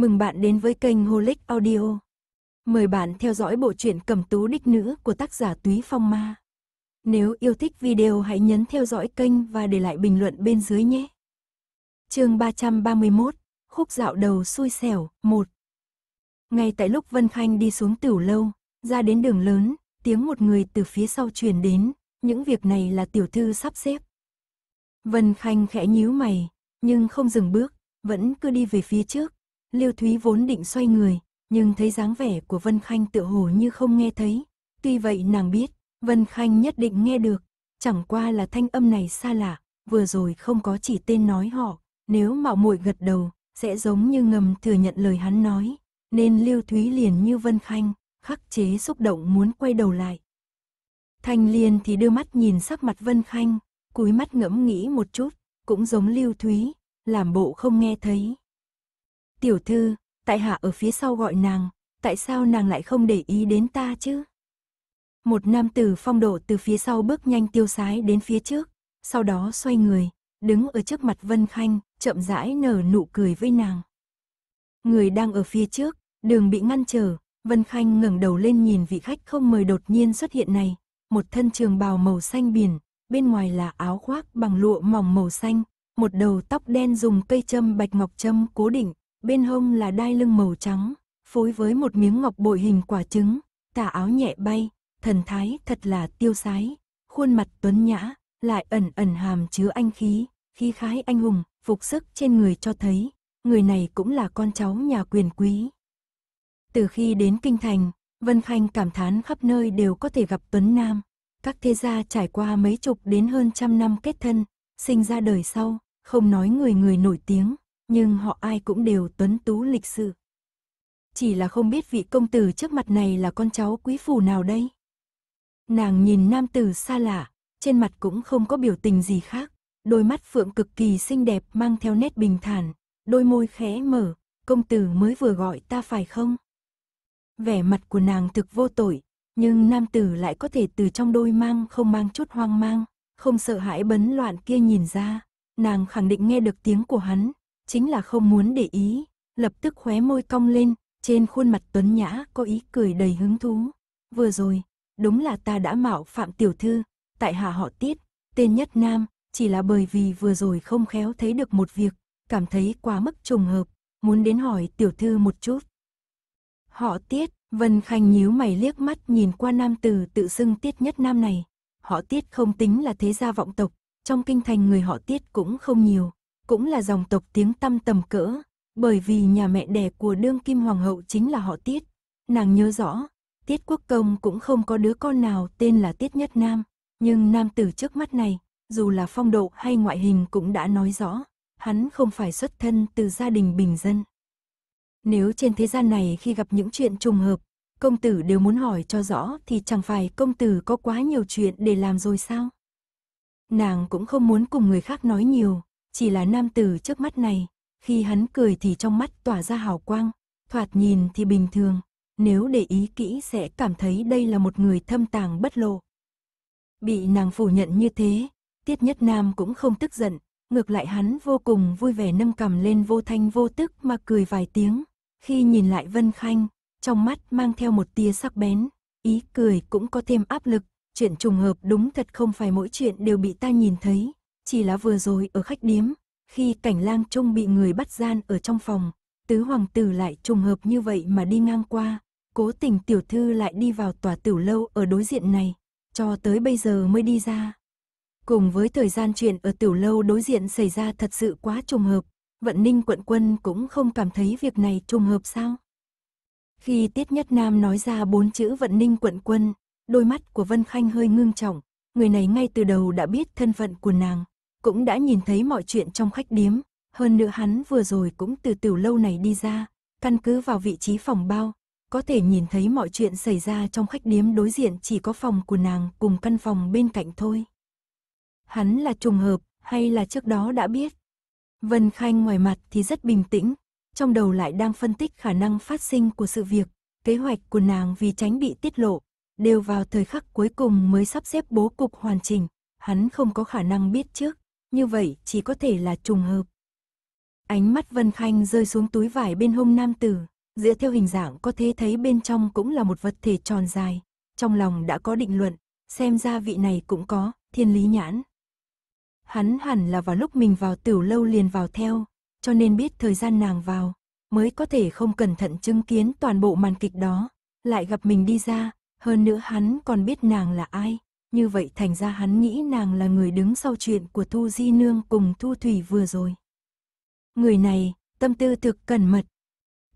Mừng bạn đến với kênh Holic Audio. Mời bạn theo dõi bộ truyện Cẩm Tú Đích Nữ của tác giả Túy Phong Ma. Nếu yêu thích video hãy nhấn theo dõi kênh và để lại bình luận bên dưới nhé. Chương 331, khúc dạo đầu xui xẻo, 1. Ngay tại lúc Vân Khanh đi xuống tửu lâu, ra đến đường lớn, tiếng một người từ phía sau truyền đến, những việc này là tiểu thư sắp xếp. Vân Khanh khẽ nhíu mày, nhưng không dừng bước, vẫn cứ đi về phía trước, Lưu Thúy vốn định xoay người, nhưng thấy dáng vẻ của Vân Khanh tựa hồ như không nghe thấy. Tuy vậy nàng biết, Vân Khanh nhất định nghe được, chẳng qua là thanh âm này xa lạ, vừa rồi không có chỉ tên nói họ, nếu mạo muội gật đầu, sẽ giống như ngầm thừa nhận lời hắn nói, nên Lưu Thúy liền như Vân Khanh, khắc chế xúc động muốn quay đầu lại. Thanh Liên thì đưa mắt nhìn sắc mặt Vân Khanh, cúi mắt ngẫm nghĩ một chút, cũng giống Lưu Thúy, làm bộ không nghe thấy, Tiểu thư, tại hạ ở phía sau gọi nàng, tại sao nàng lại không để ý đến ta chứ? Một nam tử phong độ từ phía sau bước nhanh tiêu sái đến phía trước, sau đó xoay người, đứng ở trước mặt Vân Khanh, chậm rãi nở nụ cười với nàng. Người đang ở phía trước, đường bị ngăn trở, Vân Khanh ngẩng đầu lên nhìn vị khách không mời đột nhiên xuất hiện này, một thân trường bào màu xanh biển, bên ngoài là áo khoác bằng lụa mỏng màu xanh, một đầu tóc đen dùng cây châm bạch ngọc châm cố định, Bên hông là đai lưng màu trắng, phối với một miếng ngọc bội hình quả trứng, tà áo nhẹ bay, thần thái thật là tiêu sái, khuôn mặt tuấn nhã, lại ẩn ẩn hàm chứa anh khí, khí khái anh hùng, phục sức trên người cho thấy, người này cũng là con cháu nhà quyền quý. Từ khi đến Kinh Thành, Vân Khanh cảm thán khắp nơi đều có thể gặp Tuấn Nam. Các thế gia trải qua mấy chục đến hơn trăm năm kết thân, sinh ra đời sau, không nói người người nổi tiếng, nhưng họ ai cũng đều tuấn tú lịch sự. Chỉ là không biết vị công tử trước mặt này là con cháu quý phủ nào đây? Nàng nhìn nam tử xa lạ, trên mặt cũng không có biểu tình gì khác, đôi mắt phượng cực kỳ xinh đẹp mang theo nét bình thản, đôi môi khẽ mở, công tử mới vừa gọi ta phải không? Vẻ mặt của nàng thực vô tội, nhưng nam tử lại có thể từ trong đôi mang không mang chút hoang mang, không sợ hãi bấn loạn kia nhìn ra, nàng khẳng định nghe được tiếng của hắn, chính là không muốn để ý, lập tức khóe môi cong lên, trên khuôn mặt tuấn nhã có ý cười đầy hứng thú. Vừa rồi, đúng là ta đã mạo phạm tiểu thư, tại hạ họ tiết, tên nhất nam, chỉ là bởi vì vừa rồi không khéo thấy được một việc, cảm thấy quá mức trùng hợp, muốn đến hỏi tiểu thư một chút. Họ tiết, Vân Khanh nhíu mày liếc mắt nhìn qua nam tử tự xưng tiết nhất nam này. Họ tiết không tính là thế gia vọng tộc, trong kinh thành người họ tiết cũng không nhiều, cũng là dòng tộc tiếng tăm tầm cỡ, bởi vì nhà mẹ đẻ của đương kim hoàng hậu chính là họ Tiết. Nàng nhớ rõ, Tiết Quốc Công cũng không có đứa con nào tên là Tiết Nhất Nam, nhưng nam tử trước mắt này, dù là phong độ hay ngoại hình cũng đã nói rõ, hắn không phải xuất thân từ gia đình bình dân. Nếu trên thế gian này khi gặp những chuyện trùng hợp, công tử đều muốn hỏi cho rõ thì chẳng phải công tử có quá nhiều chuyện để làm rồi sao? Nàng cũng không muốn cùng người khác nói nhiều, chỉ là nam tử trước mắt này, khi hắn cười thì trong mắt tỏa ra hào quang, thoạt nhìn thì bình thường, nếu để ý kỹ sẽ cảm thấy đây là một người thâm tàng bất lộ. Bị nàng phủ nhận như thế, Tiết Nhất Nam cũng không tức giận, ngược lại hắn vô cùng vui vẻ nâng cầm lên vô thanh vô tức mà cười vài tiếng, khi nhìn lại Vân Khanh, trong mắt mang theo một tia sắc bén, ý cười cũng có thêm áp lực, chuyện trùng hợp đúng thật không phải mỗi chuyện đều bị ta nhìn thấy, chỉ là vừa rồi ở khách điếm, khi cảnh lang trung bị người bắt gian ở trong phòng, tứ hoàng tử lại trùng hợp như vậy mà đi ngang qua, cố tình tiểu thư lại đi vào tòa tiểu lâu ở đối diện này, cho tới bây giờ mới đi ra. Cùng với thời gian chuyện ở tiểu lâu đối diện xảy ra thật sự quá trùng hợp, vận ninh quận quân cũng không cảm thấy việc này trùng hợp sao. Khi Tiết Nhất Nam nói ra bốn chữ vận ninh quận quân, đôi mắt của Vân Khanh hơi ngưng trọng, người này ngay từ đầu đã biết thân phận của nàng, cũng đã nhìn thấy mọi chuyện trong khách điếm, hơn nữa hắn vừa rồi cũng từ tiểu lâu này đi ra, căn cứ vào vị trí phòng bao, có thể nhìn thấy mọi chuyện xảy ra trong khách điếm đối diện chỉ có phòng của nàng cùng căn phòng bên cạnh thôi. Hắn là trùng hợp hay là trước đó đã biết? Vân Khanh ngoài mặt thì rất bình tĩnh, trong đầu lại đang phân tích khả năng phát sinh của sự việc, kế hoạch của nàng vì tránh bị tiết lộ, đều vào thời khắc cuối cùng mới sắp xếp bố cục hoàn chỉnh, hắn không có khả năng biết trước như vậy chỉ có thể là trùng hợp. Ánh mắt Vân Khanh rơi xuống túi vải bên hông nam tử, dựa theo hình dạng có thể thấy bên trong cũng là một vật thể tròn dài, trong lòng đã có định luận, xem ra vị này cũng có, thiên lý nhãn. Hắn hẳn là vào lúc mình vào tiểu lâu liền vào theo, cho nên biết thời gian nàng vào, mới có thể không cẩn thận chứng kiến toàn bộ màn kịch đó, lại gặp mình đi ra, hơn nữa hắn còn biết nàng là ai, như vậy thành ra hắn nghĩ nàng là người đứng sau chuyện của Thu Di Nương cùng Thu Thủy vừa rồi. Người này, tâm tư thực cẩn mật.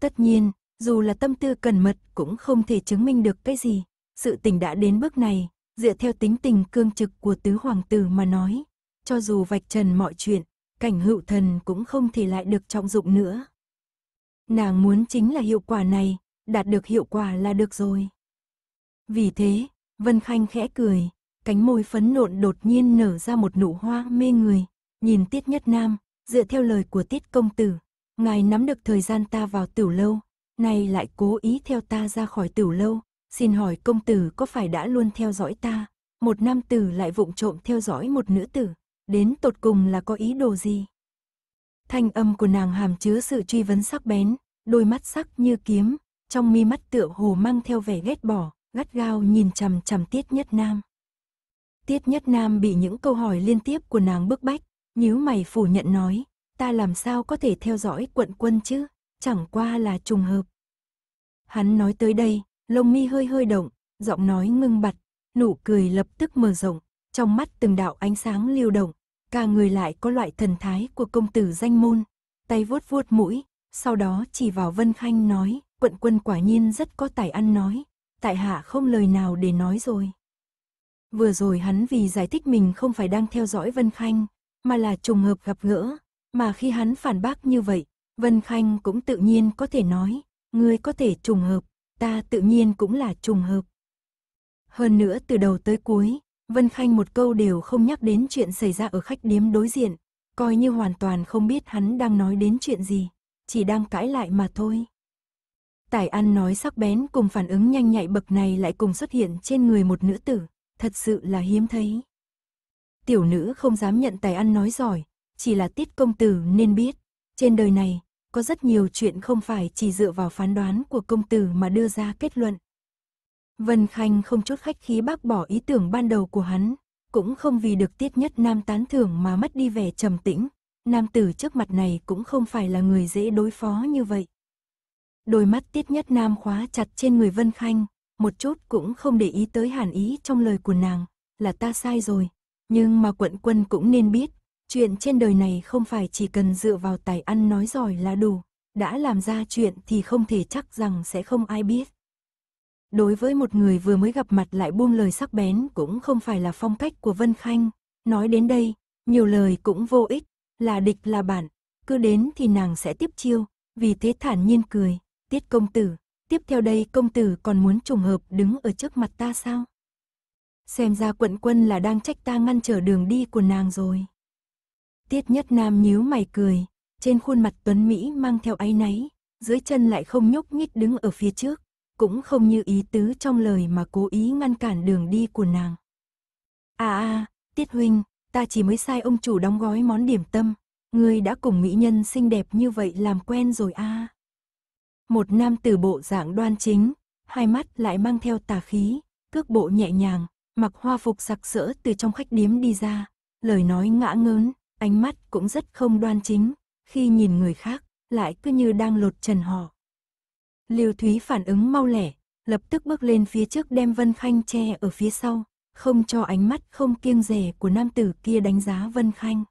Tất nhiên, dù là tâm tư cẩn mật cũng không thể chứng minh được cái gì. Sự tình đã đến bước này, dựa theo tính tình cương trực của tứ hoàng tử mà nói. Cho dù vạch trần mọi chuyện, cảnh hữu thần cũng không thể lại được trọng dụng nữa. Nàng muốn chính là hiệu quả này, đạt được hiệu quả là được rồi. Vì thế, Vân Khanh khẽ cười, cánh môi phấn nộn đột nhiên nở ra một nụ hoa mê người, nhìn Tiết Nhất Nam, dựa theo lời của Tiết Công Tử, ngài nắm được thời gian ta vào tiểu lâu, nay lại cố ý theo ta ra khỏi tiểu lâu, xin hỏi công tử có phải đã luôn theo dõi ta, một nam tử lại vụng trộm theo dõi một nữ tử, đến tột cùng là có ý đồ gì? Thanh âm của nàng hàm chứa sự truy vấn sắc bén, đôi mắt sắc như kiếm, trong mi mắt tựa hồ mang theo vẻ ghét bỏ, gắt gao nhìn chằm chằm Tiết Nhất Nam. Tiết Nhất Nam bị những câu hỏi liên tiếp của nàng bức bách, nhíu mày phủ nhận nói, ta làm sao có thể theo dõi quận quân chứ, chẳng qua là trùng hợp. Hắn nói tới đây, lông mi hơi hơi động, giọng nói ngưng bặt, nụ cười lập tức mở rộng, trong mắt từng đạo ánh sáng liêu động, cả người lại có loại thần thái của công tử danh môn, tay vuốt vuốt mũi, sau đó chỉ vào Vân Khanh nói, quận quân quả nhiên rất có tài ăn nói, tại hạ không lời nào để nói rồi. Vừa rồi hắn vì giải thích mình không phải đang theo dõi Vân Khanh, mà là trùng hợp gặp gỡ, mà khi hắn phản bác như vậy, Vân Khanh cũng tự nhiên có thể nói, ngươi có thể trùng hợp, ta tự nhiên cũng là trùng hợp. Hơn nữa từ đầu tới cuối, Vân Khanh một câu đều không nhắc đến chuyện xảy ra ở khách điếm đối diện, coi như hoàn toàn không biết hắn đang nói đến chuyện gì, chỉ đang cãi lại mà thôi. Tải ăn nói sắc bén cùng phản ứng nhanh nhạy bậc này lại cùng xuất hiện trên người một nữ tử thật sự là hiếm thấy. Tiểu nữ không dám nhận tài ăn nói giỏi, chỉ là tiết công tử nên biết, trên đời này, có rất nhiều chuyện không phải chỉ dựa vào phán đoán của công tử mà đưa ra kết luận. Vân Khanh không chút khách khí bác bỏ ý tưởng ban đầu của hắn, cũng không vì được tiết nhất nam tán thưởng mà mất đi vẻ trầm tĩnh, nam tử trước mặt này cũng không phải là người dễ đối phó như vậy. Đôi mắt tiết nhất nam khóa chặt trên người Vân Khanh, một chút cũng không để ý tới hàn ý trong lời của nàng, là ta sai rồi. Nhưng mà quận quân cũng nên biết, chuyện trên đời này không phải chỉ cần dựa vào tài ăn nói giỏi là đủ, đã làm ra chuyện thì không thể chắc rằng sẽ không ai biết. Đối với một người vừa mới gặp mặt lại buông lời sắc bén cũng không phải là phong cách của Vân Khanh, nói đến đây, nhiều lời cũng vô ích, là địch là bạn, cứ đến thì nàng sẽ tiếp chiêu, vì thế thản nhiên cười, tiết công tử, tiếp theo đây công tử còn muốn trùng hợp đứng ở trước mặt ta sao? Xem ra quận quân là đang trách ta ngăn trở đường đi của nàng rồi. Tiết nhất nam nhíu mày cười, trên khuôn mặt tuấn Mỹ mang theo áy náy, dưới chân lại không nhúc nhích đứng ở phía trước, cũng không như ý tứ trong lời mà cố ý ngăn cản đường đi của nàng. À à, Tiết huynh, ta chỉ mới sai ông chủ đóng gói món điểm tâm, người đã cùng mỹ nhân xinh đẹp như vậy làm quen rồi a. À một nam tử bộ dạng đoan chính, hai mắt lại mang theo tà khí, cước bộ nhẹ nhàng, mặc hoa phục sặc sỡ từ trong khách điếm đi ra, lời nói ngã ngớn, ánh mắt cũng rất không đoan chính, khi nhìn người khác, lại cứ như đang lột trần họ. Liêu Thúy phản ứng mau lẻ, lập tức bước lên phía trước đem Vân Khanh che ở phía sau, không cho ánh mắt không kiêng rẻ của nam tử kia đánh giá Vân Khanh.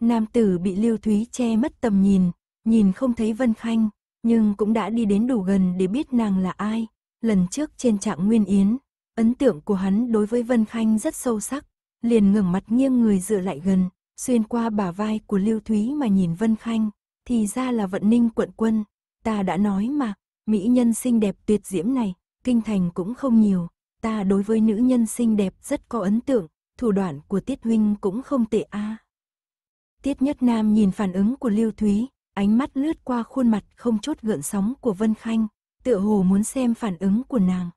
Nam tử bị Liêu Thúy che mất tầm nhìn, nhìn không thấy Vân Khanh, nhưng cũng đã đi đến đủ gần để biết nàng là ai. Lần trước trên trạng Nguyên Yến, ấn tượng của hắn đối với Vân Khanh rất sâu sắc, liền ngẩng mặt nghiêng người dựa lại gần, xuyên qua bả vai của Lưu Thúy mà nhìn Vân Khanh, thì ra là vận ninh quận quân, ta đã nói mà, mỹ nhân xinh đẹp tuyệt diễm này, kinh thành cũng không nhiều, ta đối với nữ nhân xinh đẹp rất có ấn tượng, thủ đoạn của Tiết Huynh cũng không tệ a. À. Tiết Nhất Nam nhìn phản ứng của Lưu Thúy, ánh mắt lướt qua khuôn mặt không chút gợn sóng của Vân Khanh, tựa hồ muốn xem phản ứng của nàng.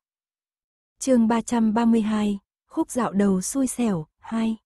chương 332, khúc dạo đầu xui xẻo, 2.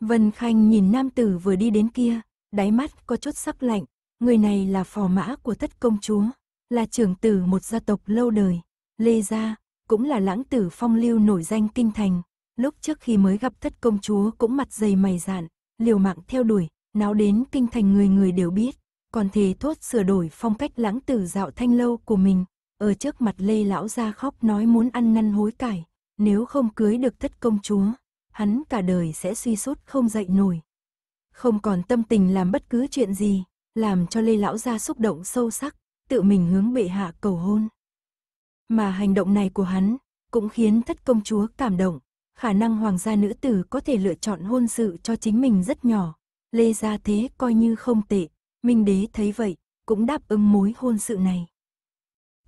Vân Khanh nhìn nam tử vừa đi đến kia, đáy mắt có chút sắc lạnh, người này là phò mã của thất công chúa, là trưởng tử một gia tộc lâu đời, Lê Gia, cũng là lãng tử phong lưu nổi danh kinh thành, lúc trước khi mới gặp thất công chúa cũng mặt dày mày dạn, liều mạng theo đuổi, náo đến kinh thành người người đều biết còn thề thốt sửa đổi phong cách lãng tử dạo thanh lâu của mình, ở trước mặt Lê Lão ra khóc nói muốn ăn năn hối cải, nếu không cưới được thất công chúa, hắn cả đời sẽ suy sút không dậy nổi. Không còn tâm tình làm bất cứ chuyện gì, làm cho Lê Lão ra xúc động sâu sắc, tự mình hướng bệ hạ cầu hôn. Mà hành động này của hắn cũng khiến thất công chúa cảm động, khả năng hoàng gia nữ tử có thể lựa chọn hôn sự cho chính mình rất nhỏ, Lê gia thế coi như không tệ, Minh đế thấy vậy, cũng đáp ứng mối hôn sự này.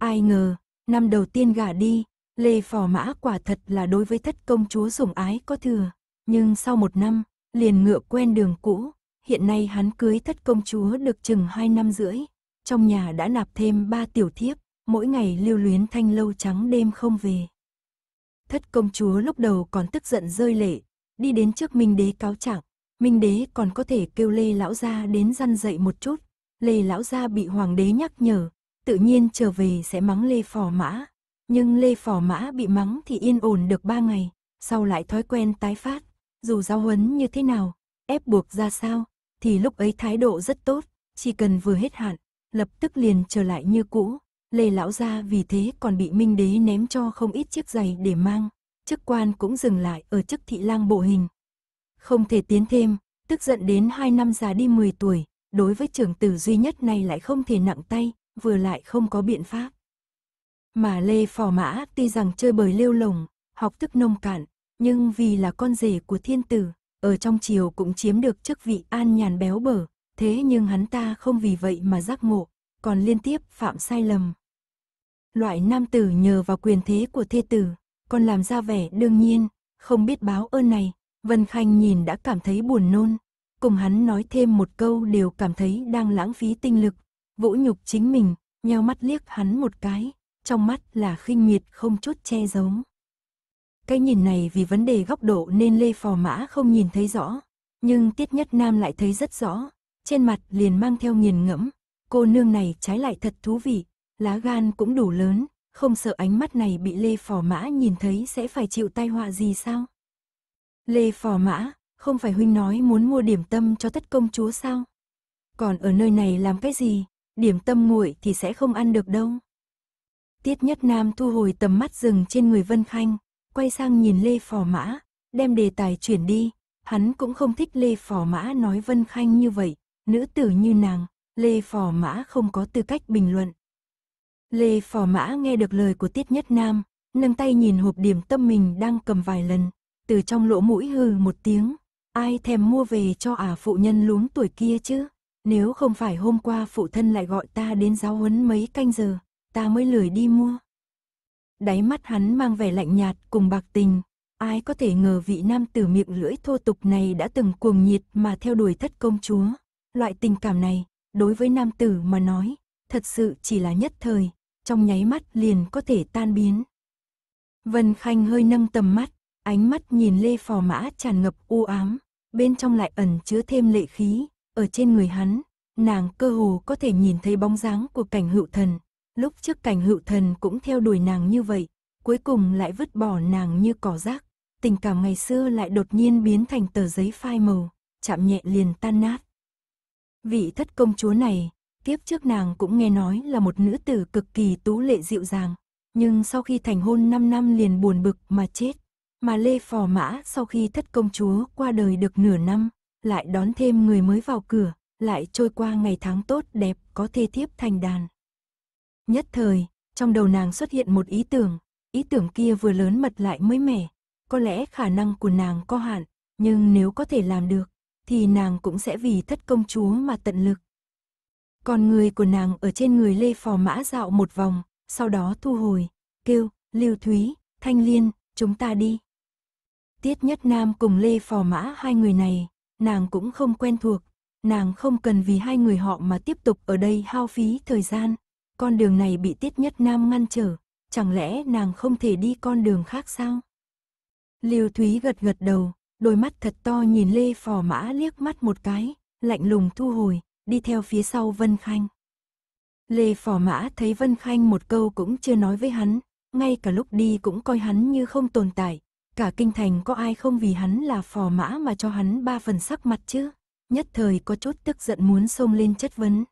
Ai ngờ, năm đầu tiên gả đi, Lê Phò Mã quả thật là đối với thất công chúa sủng ái có thừa, nhưng sau một năm, liền ngựa quen đường cũ, hiện nay hắn cưới thất công chúa được chừng hai năm rưỡi, trong nhà đã nạp thêm ba tiểu thiếp, mỗi ngày lưu luyến thanh lâu trắng đêm không về. Thất công chúa lúc đầu còn tức giận rơi lệ, đi đến trước Minh đế cáo trạng, Minh đế còn có thể kêu Lê lão gia đến răn dậy một chút. Lê lão gia bị hoàng đế nhắc nhở, tự nhiên trở về sẽ mắng Lê phò mã. Nhưng Lê phò mã bị mắng thì yên ổn được ba ngày, sau lại thói quen tái phát. Dù giao huấn như thế nào, ép buộc ra sao, thì lúc ấy thái độ rất tốt, chỉ cần vừa hết hạn, lập tức liền trở lại như cũ. Lê lão gia vì thế còn bị Minh đế ném cho không ít chiếc giày để mang, chức quan cũng dừng lại ở chức thị lang bộ hình, không thể tiến thêm, tức giận đến 2 năm già đi 10 tuổi, đối với trưởng tử duy nhất này lại không thể nặng tay, vừa lại không có biện pháp. Mà Lê Phò Mã tuy rằng chơi bời lêu lồng, học thức nông cạn, nhưng vì là con rể của thiên tử, ở trong triều cũng chiếm được chức vị an nhàn béo bở, thế nhưng hắn ta không vì vậy mà giác ngộ, còn liên tiếp phạm sai lầm. Loại nam tử nhờ vào quyền thế của thê tử, còn làm ra vẻ đương nhiên, không biết báo ơn này, Vân Khanh nhìn đã cảm thấy buồn nôn, cùng hắn nói thêm một câu đều cảm thấy đang lãng phí tinh lực, vũ nhục chính mình, nheo mắt liếc hắn một cái, trong mắt là khinh miệt không chút che giấu. Cái nhìn này vì vấn đề góc độ nên Lê Phò Mã không nhìn thấy rõ, nhưng Tiết Nhất Nam lại thấy rất rõ, trên mặt liền mang theo nghiền ngẫm, cô nương này trái lại thật thú vị, lá gan cũng đủ lớn, không sợ ánh mắt này bị Lê Phò Mã nhìn thấy sẽ phải chịu tai họa gì sao? Lê Phò Mã, không phải huynh nói muốn mua điểm tâm cho tất công chúa sao? Còn ở nơi này làm cái gì, điểm tâm nguội thì sẽ không ăn được đâu. Tiết Nhất Nam thu hồi tầm mắt rừng trên người Vân Khanh, quay sang nhìn Lê Phò Mã, đem đề tài chuyển đi. Hắn cũng không thích Lê Phò Mã nói Vân Khanh như vậy, nữ tử như nàng, Lê Phò Mã không có tư cách bình luận. Lê Phò Mã nghe được lời của Tiết Nhất Nam, nâng tay nhìn hộp điểm tâm mình đang cầm vài lần, từ trong lỗ mũi hừ một tiếng, ai thèm mua về cho à phụ nhân luống tuổi kia chứ, nếu không phải hôm qua phụ thân lại gọi ta đến giáo huấn mấy canh giờ, ta mới lười đi mua. Đáy mắt hắn mang vẻ lạnh nhạt cùng bạc tình, ai có thể ngờ vị nam tử miệng lưỡi thô tục này đã từng cuồng nhiệt mà theo đuổi thất công chúa. Loại tình cảm này, đối với nam tử mà nói, thật sự chỉ là nhất thời, trong nháy mắt liền có thể tan biến. Vân Khanh hơi nâng tầm mắt, Ánh mắt nhìn Lê Phò Mã tràn ngập u ám, bên trong lại ẩn chứa thêm lệ khí, ở trên người hắn, nàng cơ hồ có thể nhìn thấy bóng dáng của cảnh hữu thần. Lúc trước cảnh hữu thần cũng theo đuổi nàng như vậy, cuối cùng lại vứt bỏ nàng như cỏ rác. Tình cảm ngày xưa lại đột nhiên biến thành tờ giấy phai màu, chạm nhẹ liền tan nát. Vị thất công chúa này, tiếp trước nàng cũng nghe nói là một nữ tử cực kỳ tú lệ dịu dàng, nhưng sau khi thành hôn 5 năm liền buồn bực mà chết mà Lê Phò Mã sau khi thất công chúa qua đời được nửa năm, lại đón thêm người mới vào cửa, lại trôi qua ngày tháng tốt đẹp có thê thiếp thành đàn. Nhất thời, trong đầu nàng xuất hiện một ý tưởng, ý tưởng kia vừa lớn mật lại mới mẻ, có lẽ khả năng của nàng có hạn, nhưng nếu có thể làm được, thì nàng cũng sẽ vì thất công chúa mà tận lực. Còn người của nàng ở trên người Lê Phò Mã dạo một vòng, sau đó thu hồi, kêu, Lưu Thúy, Thanh Liên, chúng ta đi. Tiết Nhất Nam cùng Lê Phò Mã hai người này, nàng cũng không quen thuộc, nàng không cần vì hai người họ mà tiếp tục ở đây hao phí thời gian. Con đường này bị Tiết Nhất Nam ngăn trở, chẳng lẽ nàng không thể đi con đường khác sao? Liêu Thúy gật gật đầu, đôi mắt thật to nhìn Lê Phò Mã liếc mắt một cái, lạnh lùng thu hồi, đi theo phía sau Vân Khanh. Lê Phò Mã thấy Vân Khanh một câu cũng chưa nói với hắn, ngay cả lúc đi cũng coi hắn như không tồn tại, Cả kinh thành có ai không vì hắn là phò mã mà cho hắn ba phần sắc mặt chứ? Nhất thời có chút tức giận muốn xông lên chất vấn.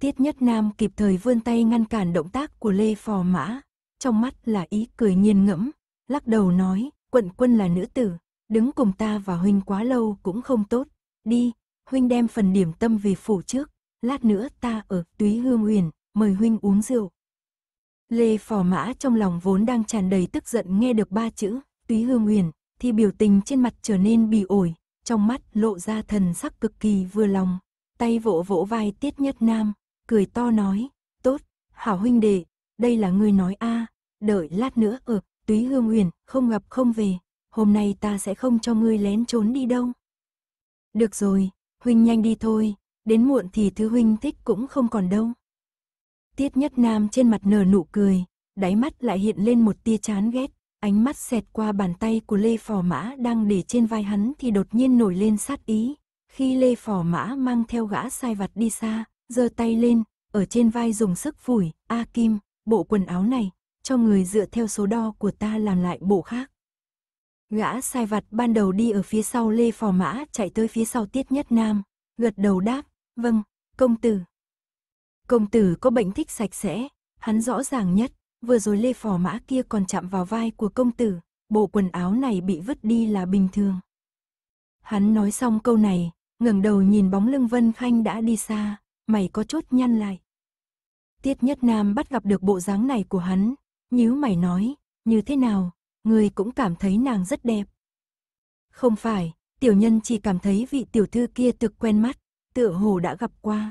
Tiết Nhất Nam kịp thời vươn tay ngăn cản động tác của Lê Phò Mã, trong mắt là ý cười nghiền ngẫm, lắc đầu nói, quận quân là nữ tử, đứng cùng ta và huynh quá lâu cũng không tốt, đi, huynh đem phần điểm tâm về phủ trước, lát nữa ta ở túy hương huyền, mời huynh uống rượu. Lê Phò Mã trong lòng vốn đang tràn đầy tức giận nghe được ba chữ, Túy Hương Uyển thì biểu tình trên mặt trở nên bỉ ổi, trong mắt lộ ra thần sắc cực kỳ vừa lòng, tay vỗ vỗ vai Tiết Nhất Nam, cười to nói, "Tốt, hảo huynh đệ, đây là ngươi nói a, à, đợi lát nữa ở ờ, Túy Hương Uyển không gặp không về, hôm nay ta sẽ không cho ngươi lén trốn đi đâu." "Được rồi, huynh nhanh đi thôi, đến muộn thì thứ huynh thích cũng không còn đâu." Tiết Nhất Nam trên mặt nở nụ cười, đáy mắt lại hiện lên một tia chán ghét, Ánh mắt xẹt qua bàn tay của Lê Phò Mã đang để trên vai hắn thì đột nhiên nổi lên sát ý. Khi Lê Phò Mã mang theo gã sai vặt đi xa, giơ tay lên, ở trên vai dùng sức phủi, A Kim, bộ quần áo này, cho người dựa theo số đo của ta làm lại bộ khác. Gã sai vặt ban đầu đi ở phía sau Lê Phò Mã chạy tới phía sau Tiết Nhất Nam, gật đầu đáp, vâng, công tử. Công tử có bệnh thích sạch sẽ, hắn rõ ràng nhất, vừa rồi lê phò mã kia còn chạm vào vai của công tử, bộ quần áo này bị vứt đi là bình thường. Hắn nói xong câu này, ngẩng đầu nhìn bóng lưng Vân Khanh đã đi xa, mày có chút nhăn lại. Tiết Nhất Nam bắt gặp được bộ dáng này của hắn, nhíu mày nói, như thế nào, người cũng cảm thấy nàng rất đẹp. Không phải, tiểu nhân chỉ cảm thấy vị tiểu thư kia thực quen mắt, tựa hồ đã gặp qua.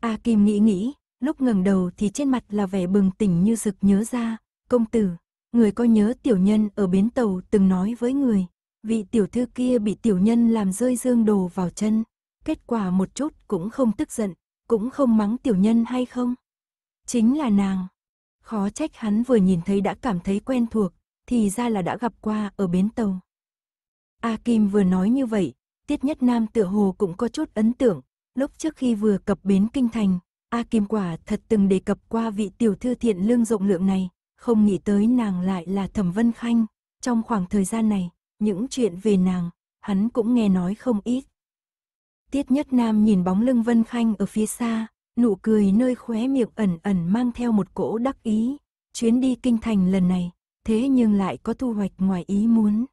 A Kim nghĩ nghĩ, Lúc ngẩng đầu thì trên mặt là vẻ bừng tỉnh như sực nhớ ra, công tử, người có nhớ tiểu nhân ở bến tàu từng nói với người, vị tiểu thư kia bị tiểu nhân làm rơi dương đồ vào chân, kết quả một chút cũng không tức giận, cũng không mắng tiểu nhân hay không? Chính là nàng. Khó trách hắn vừa nhìn thấy đã cảm thấy quen thuộc, thì ra là đã gặp qua ở bến tàu. A Kim vừa nói như vậy, Tiết Nhất Nam tựa hồ cũng có chút ấn tượng, lúc trước khi vừa cập bến kinh thành, A Kim Quả thật từng đề cập qua vị tiểu thư thiện lương rộng lượng này, không nghĩ tới nàng lại là Thẩm Vân Khanh. Trong khoảng thời gian này, những chuyện về nàng, hắn cũng nghe nói không ít. Tiết Nhất Nam nhìn bóng lưng Vân Khanh ở phía xa, nụ cười nơi khóe miệng ẩn ẩn mang theo một cỗ đắc ý. Chuyến đi kinh thành lần này, thế nhưng lại có thu hoạch ngoài ý muốn.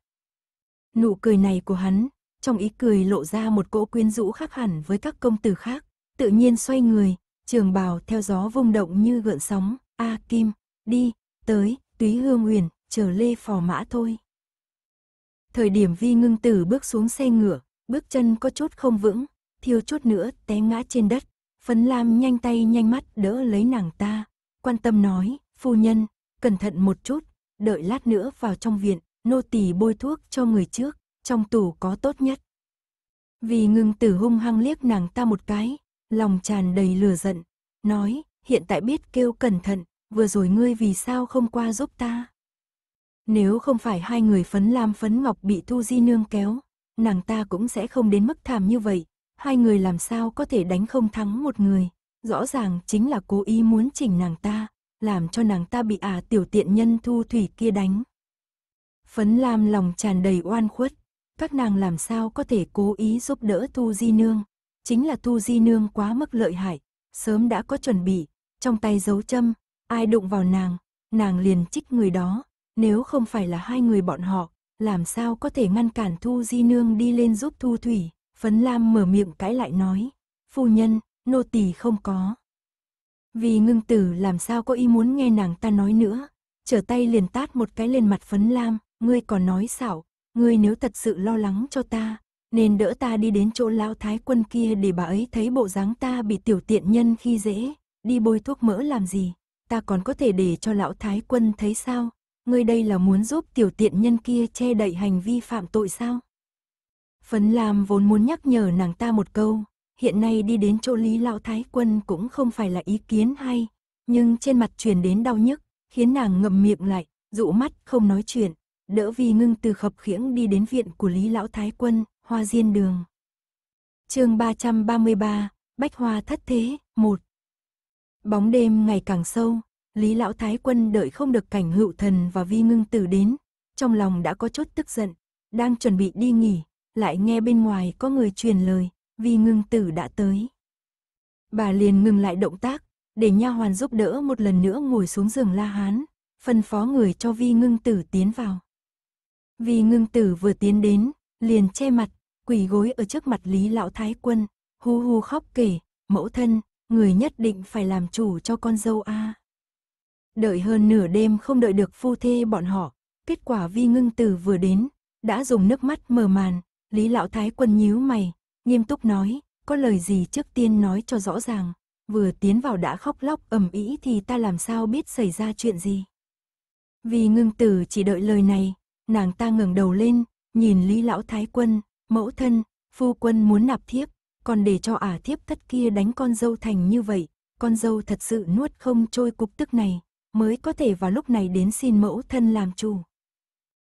Nụ cười này của hắn, trong ý cười lộ ra một cỗ quyến rũ khác hẳn với các công tử khác, tự nhiên xoay người, trường bào theo gió vung động như gợn sóng, A Kim, đi, tới, túy hương uyển chờ lê phò mã thôi. Thời điểm vi ngưng tử bước xuống xe ngựa, bước chân có chút không vững, thiêu chút nữa té ngã trên đất, phấn lam nhanh tay nhanh mắt đỡ lấy nàng ta, quan tâm nói, phu nhân, cẩn thận một chút, đợi lát nữa vào trong viện, nô tỳ bôi thuốc cho người trước, trong tủ có tốt nhất. Vì ngưng tử hung hăng liếc nàng ta một cái, lòng tràn đầy lửa giận, nói, hiện tại biết kêu cẩn thận, vừa rồi ngươi vì sao không qua giúp ta. Nếu không phải hai người phấn lam phấn ngọc bị Thu Di Nương kéo, nàng ta cũng sẽ không đến mức thảm như vậy, hai người làm sao có thể đánh không thắng một người, rõ ràng chính là cố ý muốn chỉnh nàng ta, làm cho nàng ta bị à tiểu tiện nhân Thu Thủy kia đánh. Phấn lam lòng tràn đầy oan khuất, các nàng làm sao có thể cố ý giúp đỡ Thu Di Nương, chính là thu Di Nương quá mức lợi hại, sớm đã có chuẩn bị, trong tay giấu châm, ai đụng vào nàng, nàng liền trích người đó, nếu không phải là hai người bọn họ, làm sao có thể ngăn cản Thu Di Nương đi lên giúp Thu Thủy, Phấn Lam mở miệng cãi lại nói, phu nhân, nô tỳ không có. Vì ngưng tử làm sao có ý muốn nghe nàng ta nói nữa, trở tay liền tát một cái lên mặt Phấn Lam, ngươi còn nói xảo, ngươi nếu thật sự lo lắng cho ta, nên đỡ ta đi đến chỗ lão thái quân kia để bà ấy thấy bộ dáng ta bị tiểu tiện nhân khi dễ, đi bôi thuốc mỡ làm gì, ta còn có thể để cho lão thái quân thấy sao, ngươi đây là muốn giúp tiểu tiện nhân kia che đậy hành vi phạm tội sao? Phấn Lam vốn muốn nhắc nhở nàng ta một câu, hiện nay đi đến chỗ Lý Lão Thái Quân cũng không phải là ý kiến hay, nhưng trên mặt truyền đến đau nhức, khiến nàng ngậm miệng lại, dụ mắt không nói chuyện, đỡ vì ngưng từ khập khiễng đi đến viện của Lý Lão Thái Quân, hoa diên đường. chương 333, Bách Hoa Thất Thế, 1 Bóng đêm ngày càng sâu, Lý Lão Thái Quân đợi không được cảnh hữu thần và vi ngưng tử đến, trong lòng đã có chút tức giận, đang chuẩn bị đi nghỉ, lại nghe bên ngoài có người truyền lời, vi ngưng tử đã tới. Bà liền ngừng lại động tác, để nha hoàn giúp đỡ một lần nữa ngồi xuống giường La Hán, phân phó người cho vi ngưng tử tiến vào. Vi ngưng tử vừa tiến đến, liền che mặt quỳ gối ở trước mặt Lý Lão Thái Quân, hu hu khóc kể, mẫu thân, người nhất định phải làm chủ cho con dâu A. Đợi hơn nửa đêm không đợi được phu thê bọn họ, kết quả vi ngưng tử vừa đến, đã dùng nước mắt mờ màn, Lý Lão Thái Quân nhíu mày, nghiêm túc nói, có lời gì trước tiên nói cho rõ ràng, vừa tiến vào đã khóc lóc ầm ĩ thì ta làm sao biết xảy ra chuyện gì. Vì ngưng tử chỉ đợi lời này, nàng ta ngẩng đầu lên, nhìn Lý Lão Thái Quân, Mẫu thân, phu quân muốn nạp thiếp, còn để cho ả thiếp thất kia đánh con dâu thành như vậy, con dâu thật sự nuốt không trôi cục tức này, mới có thể vào lúc này đến xin mẫu thân làm chủ.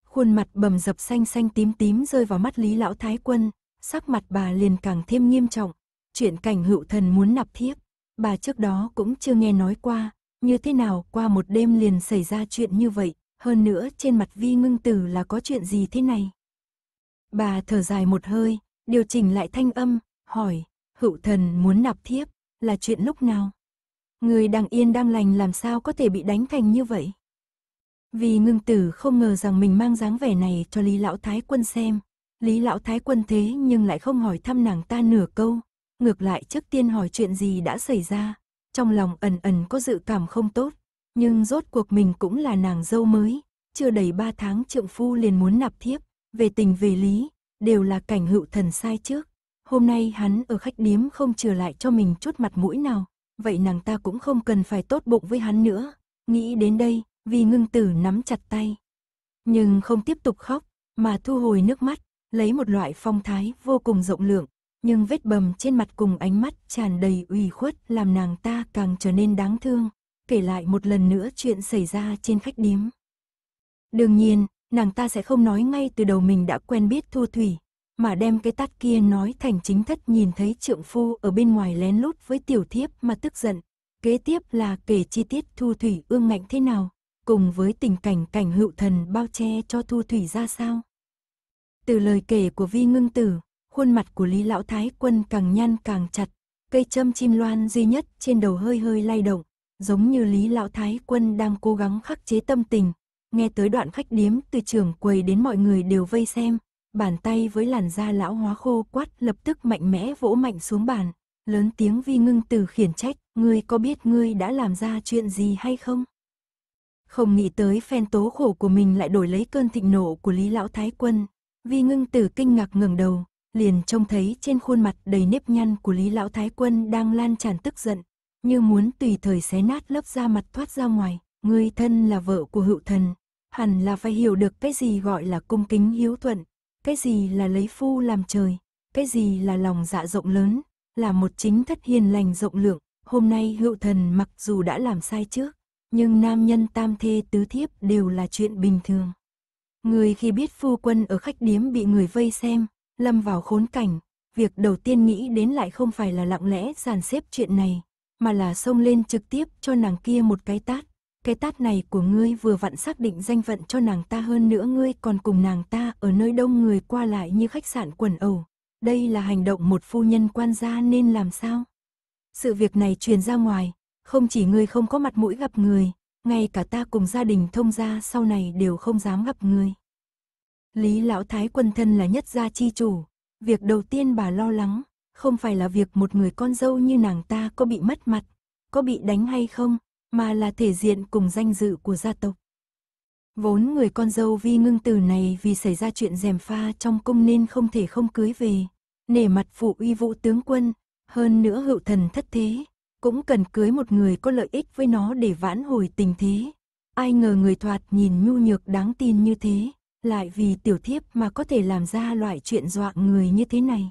Khuôn mặt bầm dập xanh xanh tím tím rơi vào mắt Lý Lão Thái Quân, sắc mặt bà liền càng thêm nghiêm trọng, chuyện cảnh hữu thần muốn nạp thiếp, bà trước đó cũng chưa nghe nói qua, như thế nào qua một đêm liền xảy ra chuyện như vậy, hơn nữa trên mặt vi ngưng tử là có chuyện gì thế này. Bà thở dài một hơi, điều chỉnh lại thanh âm, hỏi, hữu thần muốn nạp thiếp, là chuyện lúc nào? Người đang yên đang lành làm sao có thể bị đánh thành như vậy? Vì ngưng tử không ngờ rằng mình mang dáng vẻ này cho Lý Lão Thái Quân xem. Lý Lão Thái Quân thế nhưng lại không hỏi thăm nàng ta nửa câu. Ngược lại trước tiên hỏi chuyện gì đã xảy ra. Trong lòng ẩn ẩn có dự cảm không tốt. Nhưng rốt cuộc mình cũng là nàng dâu mới. Chưa đầy ba tháng trượng phu liền muốn nạp thiếp về tình về lý, đều là cảnh hữu thần sai trước. Hôm nay hắn ở khách điếm không trở lại cho mình chút mặt mũi nào, vậy nàng ta cũng không cần phải tốt bụng với hắn nữa. Nghĩ đến đây, vì ngưng tử nắm chặt tay. Nhưng không tiếp tục khóc, mà thu hồi nước mắt, lấy một loại phong thái vô cùng rộng lượng, nhưng vết bầm trên mặt cùng ánh mắt tràn đầy ủy khuất làm nàng ta càng trở nên đáng thương, kể lại một lần nữa chuyện xảy ra trên khách điếm. Đương nhiên, nàng ta sẽ không nói ngay từ đầu mình đã quen biết Thu Thủy, mà đem cái tát kia nói thành chính thất nhìn thấy trượng phu ở bên ngoài lén lút với tiểu thiếp mà tức giận. Kế tiếp là kể chi tiết Thu Thủy ương ngạnh thế nào, cùng với tình cảnh cảnh hữu thần bao che cho Thu Thủy ra sao. Từ lời kể của Vi Ngưng Tử, khuôn mặt của Lý Lão Thái Quân càng nhăn càng chặt, cây châm chim loan duy nhất trên đầu hơi hơi lay động, giống như Lý Lão Thái Quân đang cố gắng khắc chế tâm tình, nghe tới đoạn khách điếm từ trường quầy đến mọi người đều vây xem, bàn tay với làn da lão hóa khô quát lập tức mạnh mẽ vỗ mạnh xuống bàn, lớn tiếng vi ngưng từ khiển trách, ngươi có biết ngươi đã làm ra chuyện gì hay không? Không nghĩ tới phen tố khổ của mình lại đổi lấy cơn thịnh nộ của Lý Lão Thái Quân, vi ngưng từ kinh ngạc ngẩng đầu, liền trông thấy trên khuôn mặt đầy nếp nhăn của Lý Lão Thái Quân đang lan tràn tức giận, như muốn tùy thời xé nát lớp da mặt thoát ra ngoài, ngươi thân là vợ của hữu thần, hẳn là phải hiểu được cái gì gọi là cung kính hiếu thuận, cái gì là lấy phu làm trời, cái gì là lòng dạ rộng lớn, là một chính thất hiền lành rộng lượng. Hôm nay hữu thần mặc dù đã làm sai trước, nhưng nam nhân tam thê tứ thiếp đều là chuyện bình thường. Người khi biết phu quân ở khách điếm bị người vây xem, lâm vào khốn cảnh, việc đầu tiên nghĩ đến lại không phải là lặng lẽ dàn xếp chuyện này, mà là xông lên trực tiếp cho nàng kia một cái tát, cái tát này của ngươi vừa vặn xác định danh phận cho nàng ta hơn nữa ngươi còn cùng nàng ta ở nơi đông người qua lại như khách sạn quần ẩu. Đây là hành động một phu nhân quan gia nên làm sao? Sự việc này truyền ra ngoài, không chỉ ngươi không có mặt mũi gặp người, ngay cả ta cùng gia đình thông gia sau này đều không dám gặp người. Lý lão thái quân thân là nhất gia chi chủ, việc đầu tiên bà lo lắng, không phải là việc một người con dâu như nàng ta có bị mất mặt, có bị đánh hay không, mà là thể diện cùng danh dự của gia tộc. Vốn người con dâu vi ngưng tử này vì xảy ra chuyện rèm pha trong cung nên không thể không cưới về, nể mặt phụ uy vũ tướng quân, hơn nữa hữu thần thất thế, cũng cần cưới một người có lợi ích với nó để vãn hồi tình thế. Ai ngờ người thoạt nhìn nhu nhược đáng tin như thế, lại vì tiểu thiếp mà có thể làm ra loại chuyện dọa người như thế này.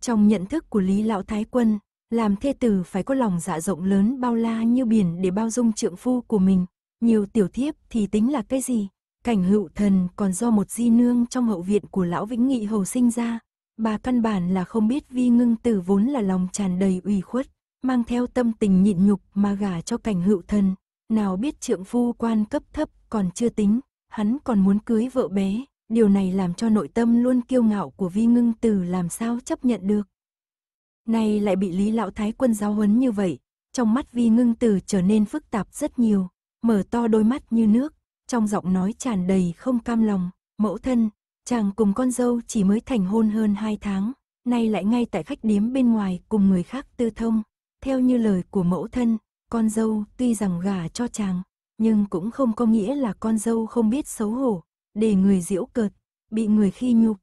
Trong nhận thức của Lý Lão Thái Quân, làm thê tử phải có lòng dạ rộng lớn bao la như biển để bao dung trượng phu của mình. Nhiều tiểu thiếp thì tính là cái gì? Cảnh hữu thần còn do một di nương trong hậu viện của lão Vĩnh Nghị Hầu sinh ra. Bà căn bản là không biết vi ngưng tử vốn là lòng tràn đầy ủy khuất, mang theo tâm tình nhịn nhục mà gả cho cảnh hữu thần. Nào biết trượng phu quan cấp thấp còn chưa tính, hắn còn muốn cưới vợ bé. Điều này làm cho nội tâm luôn kiêu ngạo của vi ngưng tử làm sao chấp nhận được nay lại bị Lý Lão Thái Quân giáo huấn như vậy, trong mắt Vi Ngưng Tử trở nên phức tạp rất nhiều, mở to đôi mắt như nước, trong giọng nói tràn đầy không cam lòng, mẫu thân, chàng cùng con dâu chỉ mới thành hôn hơn 2 tháng, nay lại ngay tại khách điếm bên ngoài cùng người khác tư thông, theo như lời của mẫu thân, con dâu tuy rằng gả cho chàng, nhưng cũng không có nghĩa là con dâu không biết xấu hổ, để người diễu cợt, bị người khi nhục.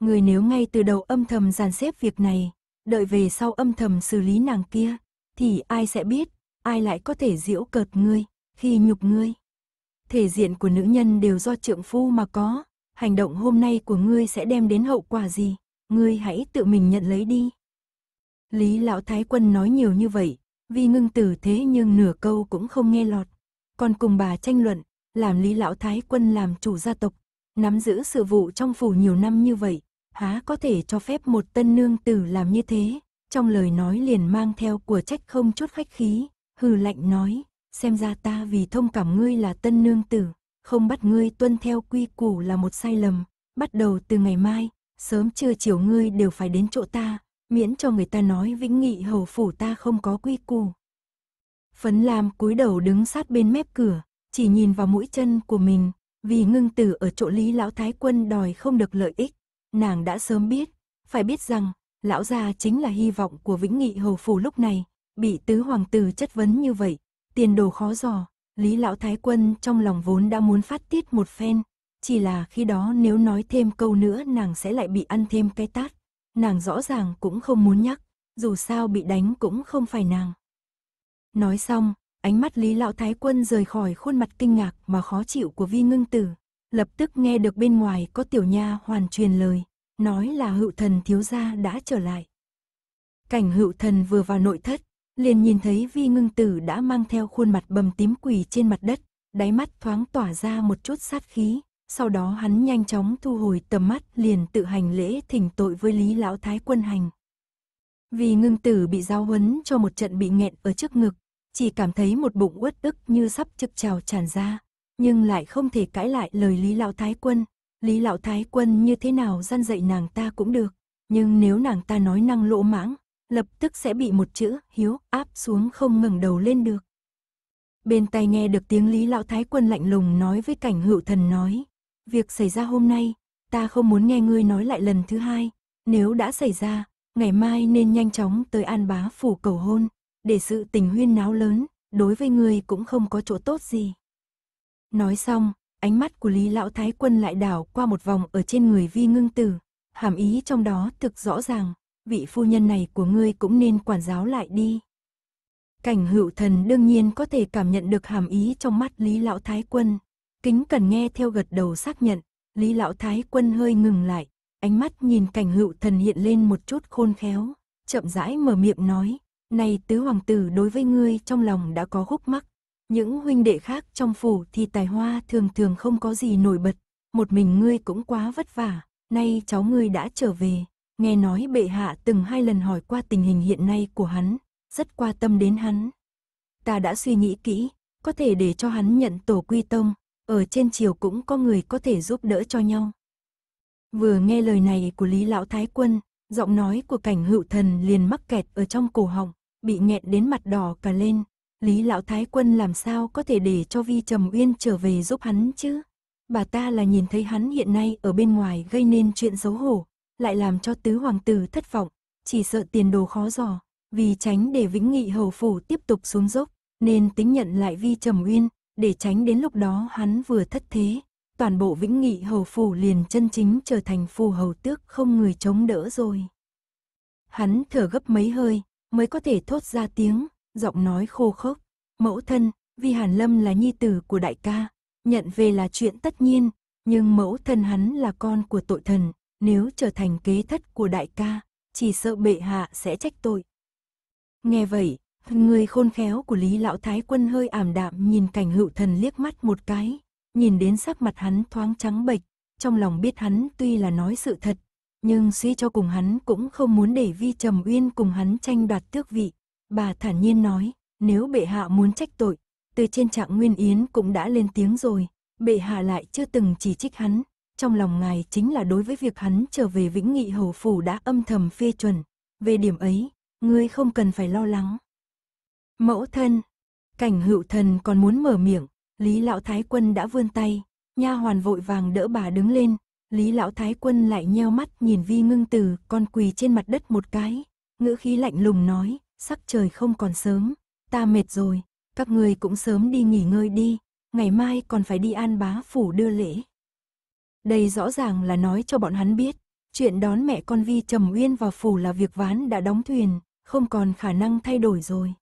Người nếu ngay từ đầu âm thầm dàn xếp việc này, đợi về sau âm thầm xử lý nàng kia, thì ai sẽ biết, ai lại có thể giễu cợt ngươi, khi nhục ngươi. Thể diện của nữ nhân đều do trượng phu mà có, hành động hôm nay của ngươi sẽ đem đến hậu quả gì, ngươi hãy tự mình nhận lấy đi. Lý Lão Thái Quân nói nhiều như vậy, vì ngưng tử thế nhưng nửa câu cũng không nghe lọt. Còn cùng bà tranh luận, làm Lý Lão Thái Quân làm chủ gia tộc, nắm giữ sự vụ trong phủ nhiều năm như vậy, há có thể cho phép một tân nương tử làm như thế, trong lời nói liền mang theo của trách không chút khách khí, hừ lạnh nói, xem ra ta vì thông cảm ngươi là tân nương tử, không bắt ngươi tuân theo quy củ là một sai lầm, bắt đầu từ ngày mai, sớm trưa chiều ngươi đều phải đến chỗ ta, miễn cho người ta nói vĩnh nghị hầu phủ ta không có quy củ. Phấn Lam cúi đầu đứng sát bên mép cửa, chỉ nhìn vào mũi chân của mình, vì ngưng tử ở chỗ Lý Lão Thái Quân đòi không được lợi ích, Nàng đã sớm biết, phải biết rằng, lão gia chính là hy vọng của Vĩnh Nghị Hầu Phủ lúc này, bị tứ hoàng tử chất vấn như vậy, tiền đồ khó dò, Lý Lão Thái Quân trong lòng vốn đã muốn phát tiết một phen, chỉ là khi đó nếu nói thêm câu nữa nàng sẽ lại bị ăn thêm cái tát, nàng rõ ràng cũng không muốn nhắc, dù sao bị đánh cũng không phải nàng. Nói xong, ánh mắt Lý Lão Thái Quân rời khỏi khuôn mặt kinh ngạc mà khó chịu của Vi Ngưng Tử, lập tức nghe được bên ngoài có tiểu nha hoàn truyền lời, nói là hữu thần thiếu gia đã trở lại. Cảnh hữu thần vừa vào nội thất, liền nhìn thấy vi ngưng tử đã mang theo khuôn mặt bầm tím quỳ trên mặt đất, đáy mắt thoáng tỏa ra một chút sát khí, sau đó hắn nhanh chóng thu hồi tầm mắt liền tự hành lễ thỉnh tội với Lý Lão Thái quân hành. Vì ngưng tử bị giao huấn cho một trận bị nghẹn ở trước ngực, chỉ cảm thấy một bụng uất ức như sắp trực trào tràn ra, nhưng lại không thể cãi lại lời Lý Lão Thái Quân. Lý Lão Thái Quân như thế nào gian dạy nàng ta cũng được, nhưng nếu nàng ta nói năng lỗ mãng, lập tức sẽ bị một chữ hiếu áp xuống không ngừng đầu lên được. Bên tai nghe được tiếng Lý Lão Thái Quân lạnh lùng nói với cảnh hữu thần nói, việc xảy ra hôm nay, ta không muốn nghe ngươi nói lại lần thứ hai, nếu đã xảy ra, ngày mai nên nhanh chóng tới an bá phủ cầu hôn, để sự tình huyên náo lớn, đối với ngươi cũng không có chỗ tốt gì. Nói xong, ánh mắt của Lý Lão Thái Quân lại đảo qua một vòng ở trên người vi ngưng tử. Hàm ý trong đó thực rõ ràng, vị phu nhân này của ngươi cũng nên quản giáo lại đi. Cảnh hữu thần đương nhiên có thể cảm nhận được hàm ý trong mắt Lý Lão Thái Quân. Kính cần nghe theo gật đầu xác nhận, Lý Lão Thái Quân hơi ngừng lại, ánh mắt nhìn cảnh hữu thần hiện lên một chút khôn khéo, chậm rãi mở miệng nói, này tứ hoàng tử đối với ngươi trong lòng đã có khúc mắc, những huynh đệ khác trong phủ thì tài hoa thường thường không có gì nổi bật, một mình ngươi cũng quá vất vả, nay cháu ngươi đã trở về, nghe nói bệ hạ từng hai lần hỏi qua tình hình hiện nay của hắn, rất quan tâm đến hắn. Ta đã suy nghĩ kỹ, có thể để cho hắn nhận tổ quy tông, ở trên triều cũng có người có thể giúp đỡ cho nhau. Vừa nghe lời này của Lý Lão Thái Quân, giọng nói của cảnh hữu thần liền mắc kẹt ở trong cổ họng, bị nghẹn đến mặt đỏ cả lên, Lý Lão Thái Quân làm sao có thể để cho Vi Trầm Uyên trở về giúp hắn chứ? Bà ta là nhìn thấy hắn hiện nay ở bên ngoài gây nên chuyện xấu hổ, lại làm cho tứ hoàng tử thất vọng, chỉ sợ tiền đồ khó dò, vì tránh để Vĩnh Nghị hầu phủ tiếp tục xuống dốc, nên tính nhận lại Vi Trầm Uyên, để tránh đến lúc đó hắn vừa thất thế, toàn bộ Vĩnh Nghị hầu phủ liền chân chính trở thành phù hầu tước không người chống đỡ rồi. Hắn thở gấp mấy hơi, mới có thể thốt ra tiếng, giọng nói khô khốc. Mẫu thân, vì Hàn Lâm là nhi tử của đại ca, nhận về là chuyện tất nhiên, nhưng mẫu thân hắn là con của tội thần, nếu trở thành kế thất của đại ca, chỉ sợ bệ hạ sẽ trách tội. Nghe vậy, người khôn khéo của Lý Lão Thái Quân hơi ảm đạm nhìn cảnh hữu thần liếc mắt một cái, nhìn đến sắc mặt hắn thoáng trắng bệch, trong lòng biết hắn tuy là nói sự thật, nhưng suy cho cùng hắn cũng không muốn để Vi Trầm Uyên cùng hắn tranh đoạt tước vị. Bà thản nhiên nói, nếu bệ hạ muốn trách tội, từ trên trạng Nguyên Yến cũng đã lên tiếng rồi, bệ hạ lại chưa từng chỉ trích hắn. Trong lòng ngài chính là đối với việc hắn trở về Vĩnh Nghị Hầu Phủ đã âm thầm phê chuẩn. Về điểm ấy, ngươi không cần phải lo lắng. Mẫu thân, cảnh hữu thần còn muốn mở miệng, Lý Lão Thái Quân đã vươn tay, nha hoàn vội vàng đỡ bà đứng lên. Lý Lão Thái Quân lại nheo mắt nhìn Vi Ngưng Từ con quỳ trên mặt đất một cái, ngữ khí lạnh lùng nói, sắc trời không còn sớm, ta mệt rồi, các ngươi cũng sớm đi nghỉ ngơi đi, ngày mai còn phải đi an bá phủ đưa lễ. Đây rõ ràng là nói cho bọn hắn biết, chuyện đón mẹ con Vi Trầm Uyên vào phủ là việc ván đã đóng thuyền, không còn khả năng thay đổi rồi.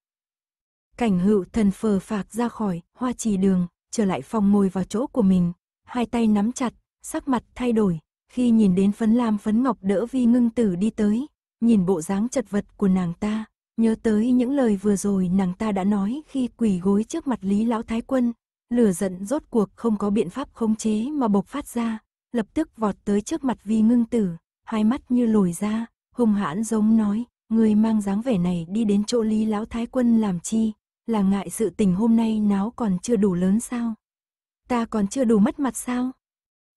Cảnh hữu thần phờ phạc ra khỏi, hoa trì đường, trở lại phòng ngồi vào chỗ của mình, hai tay nắm chặt, sắc mặt thay đổi, khi nhìn đến phấn lam phấn ngọc đỡ Vi ngưng tử đi tới, nhìn bộ dáng chật vật của nàng ta, Nhớ tới những lời vừa rồi nàng ta đã nói khi quỳ gối trước mặt Lý Lão Thái Quân, lửa giận rốt cuộc không có biện pháp khống chế mà bộc phát ra, lập tức vọt tới trước mặt Vi Ngưng Tử, hai mắt như lồi ra, hung hãn giống nói, người mang dáng vẻ này đi đến chỗ Lý Lão Thái Quân làm chi, là ngại sự tình hôm nay náo còn chưa đủ lớn sao? Ta còn chưa đủ mất mặt sao?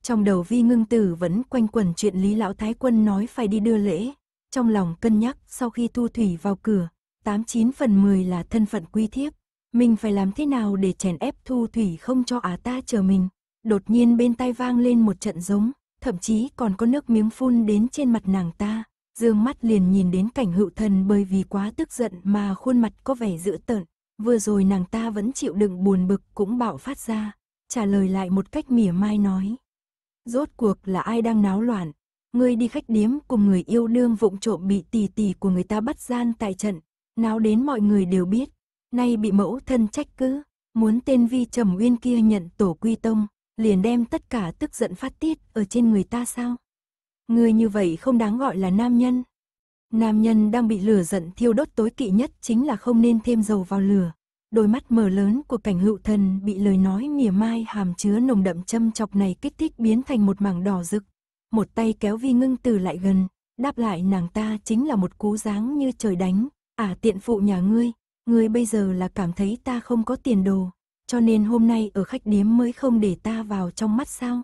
Trong đầu Vi Ngưng Tử vẫn quanh quẩn chuyện Lý Lão Thái Quân nói phải đi đưa lễ, trong lòng cân nhắc sau khi thu thủy vào cửa, 89 phần 10 là thân phận quy thiếp, mình phải làm thế nào để chèn ép thu thủy không cho á ta chờ mình. Đột nhiên bên tai vang lên một trận giống, thậm chí còn có nước miếng phun đến trên mặt nàng ta, dương mắt liền nhìn đến cảnh hữu thần bởi vì quá tức giận mà khuôn mặt có vẻ dữ tợn, vừa rồi nàng ta vẫn chịu đựng buồn bực cũng bạo phát ra, trả lời lại một cách mỉa mai nói. Rốt cuộc là ai đang náo loạn, ngươi đi khách điếm cùng người yêu đương vụng trộm bị tỷ tỷ của người ta bắt gian tại trận, náo đến mọi người đều biết, nay bị mẫu thân trách cứ, muốn tên vi trầm uyên kia nhận tổ quy tông, liền đem tất cả tức giận phát tiết ở trên người ta sao? Ngươi như vậy không đáng gọi là nam nhân. Nam nhân đang bị lửa giận thiêu đốt tối kỵ nhất chính là không nên thêm dầu vào lửa. Đôi mắt mờ lớn của cảnh hữu thần bị lời nói mỉa mai hàm chứa nồng đậm châm chọc này kích thích biến thành một mảng đỏ rực, một tay kéo vi ngưng từ lại gần, đáp lại nàng ta chính là một cú dáng như trời đánh, à tiện phụ nhà ngươi, ngươi bây giờ là cảm thấy ta không có tiền đồ, cho nên hôm nay ở khách điếm mới không để ta vào trong mắt sao.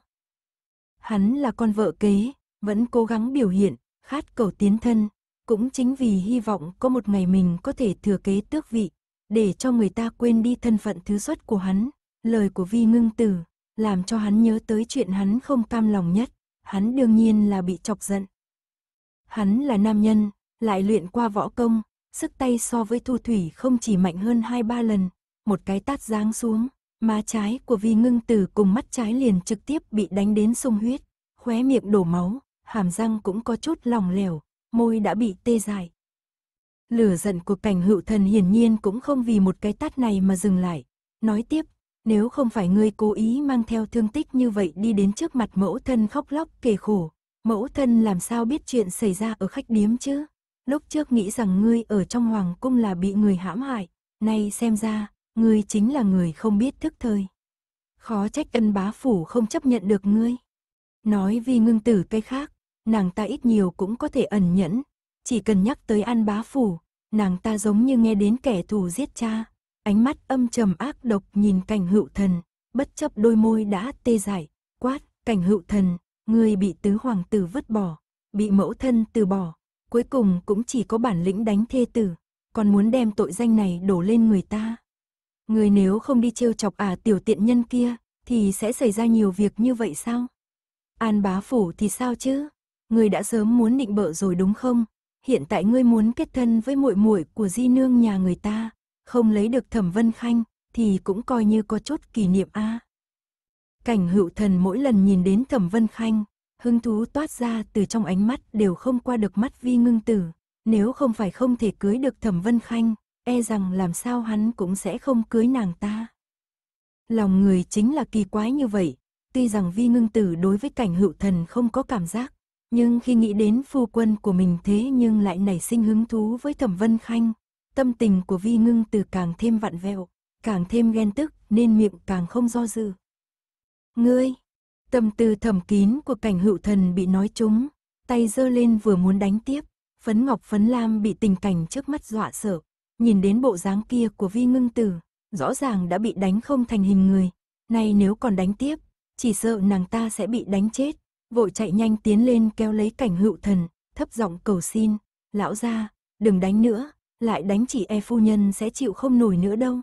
Hắn là con vợ kế, vẫn cố gắng biểu hiện, khát cầu tiến thân, cũng chính vì hy vọng có một ngày mình có thể thừa kế tước vị, để cho người ta quên đi thân phận thứ xuất của hắn, lời của vi ngưng tử, làm cho hắn nhớ tới chuyện hắn không cam lòng nhất hắn đương nhiên là bị chọc giận. Hắn là nam nhân, lại luyện qua võ công, sức tay so với thu thủy không chỉ mạnh hơn hai ba lần, một cái tát giáng xuống, má trái của vi ngưng tử cùng mắt trái liền trực tiếp bị đánh đến sung huyết, khóe miệng đổ máu, hàm răng cũng có chút lòng lẻo, môi đã bị tê dại. Lửa giận của cảnh hữu thần hiển nhiên cũng không vì một cái tát này mà dừng lại, nói tiếp nếu không phải ngươi cố ý mang theo thương tích như vậy đi đến trước mặt mẫu thân khóc lóc kể khổ, mẫu thân làm sao biết chuyện xảy ra ở khách điếm chứ? Lúc trước nghĩ rằng ngươi ở trong hoàng cung là bị người hãm hại, nay xem ra, ngươi chính là người không biết thức thời. Khó trách ân bá phủ không chấp nhận được ngươi. Nói vì ngưng tử cái khác, nàng ta ít nhiều cũng có thể ẩn nhẫn, chỉ cần nhắc tới an bá phủ, nàng ta giống như nghe đến kẻ thù giết cha, ánh mắt âm trầm ác độc nhìn cảnh hữu thần, bất chấp đôi môi đã tê dại, quát, cảnh hữu thần, người bị tứ hoàng tử vứt bỏ, bị mẫu thân từ bỏ, cuối cùng cũng chỉ có bản lĩnh đánh thê tử, còn muốn đem tội danh này đổ lên người ta. Người nếu không đi trêu chọc à tiểu tiện nhân kia, thì sẽ xảy ra nhiều việc như vậy sao? An bá phủ thì sao chứ? Người đã sớm muốn định bợ rồi đúng không? Hiện tại ngươi muốn kết thân với muội muội của di nương nhà người ta, không lấy được thẩm vân khanh, thì cũng coi như có chút kỷ niệm A. À. Cảnh hữu thần mỗi lần nhìn đến thẩm vân khanh, hứng thú toát ra từ trong ánh mắt đều không qua được mắt vi ngưng tử. Nếu không phải không thể cưới được thẩm vân khanh, e rằng làm sao hắn cũng sẽ không cưới nàng ta. Lòng người chính là kỳ quái như vậy, tuy rằng vi ngưng tử đối với cảnh hữu thần không có cảm giác, nhưng khi nghĩ đến phu quân của mình thế nhưng lại nảy sinh hứng thú với thẩm vân khanh, Tâm tình của Vi Ngưng từ càng thêm vặn vẹo, càng thêm ghen tức nên miệng càng không do dự. Ngươi! Tâm tư thầm kín của cảnh hữu thần bị nói trúng, tay giơ lên vừa muốn đánh tiếp, phấn ngọc phấn lam bị tình cảnh trước mắt dọa sợ, nhìn đến bộ dáng kia của Vi Ngưng Tử, rõ ràng đã bị đánh không thành hình người, nay nếu còn đánh tiếp, chỉ sợ nàng ta sẽ bị đánh chết, vội chạy nhanh tiến lên kéo lấy cảnh hữu thần, thấp giọng cầu xin, lão gia, đừng đánh nữa, lại đánh chị e phu nhân sẽ chịu không nổi nữa đâu.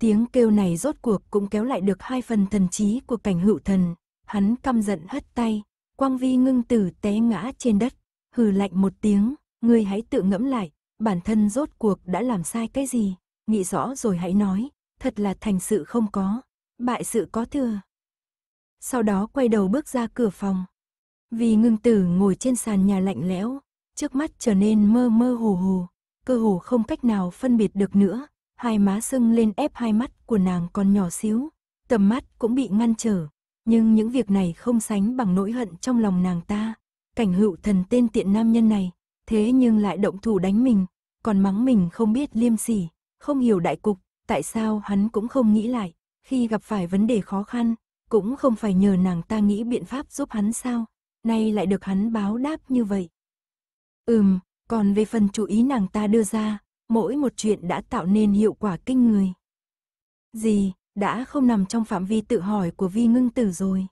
Tiếng kêu này rốt cuộc cũng kéo lại được hai phần thần trí của cảnh hữu thần, hắn căm giận hất tay, quang vi ngưng tử té ngã trên đất, hừ lạnh một tiếng, ngươi hãy tự ngẫm lại, bản thân rốt cuộc đã làm sai cái gì, nghĩ rõ rồi hãy nói, thật là thành sự không có, bại sự có thừa. Sau đó quay đầu bước ra cửa phòng. Vì ngưng tử ngồi trên sàn nhà lạnh lẽo, trước mắt trở nên mơ mơ hồ hồ, cơ hồ không cách nào phân biệt được nữa, hai má sưng lên ép hai mắt của nàng còn nhỏ xíu, tầm mắt cũng bị ngăn trở, nhưng những việc này không sánh bằng nỗi hận trong lòng nàng ta. Cảnh hữu thần tên tiện nam nhân này, thế nhưng lại động thủ đánh mình, còn mắng mình không biết liêm sỉ, không hiểu đại cục, tại sao hắn cũng không nghĩ lại, khi gặp phải vấn đề khó khăn, cũng không phải nhờ nàng ta nghĩ biện pháp giúp hắn sao, nay lại được hắn báo đáp như vậy. Ừm, còn về phần chú ý nàng ta đưa ra, mỗi một chuyện đã tạo nên hiệu quả kinh người. Gì, đã không nằm trong phạm vi tự hỏi của vi ngưng tử rồi.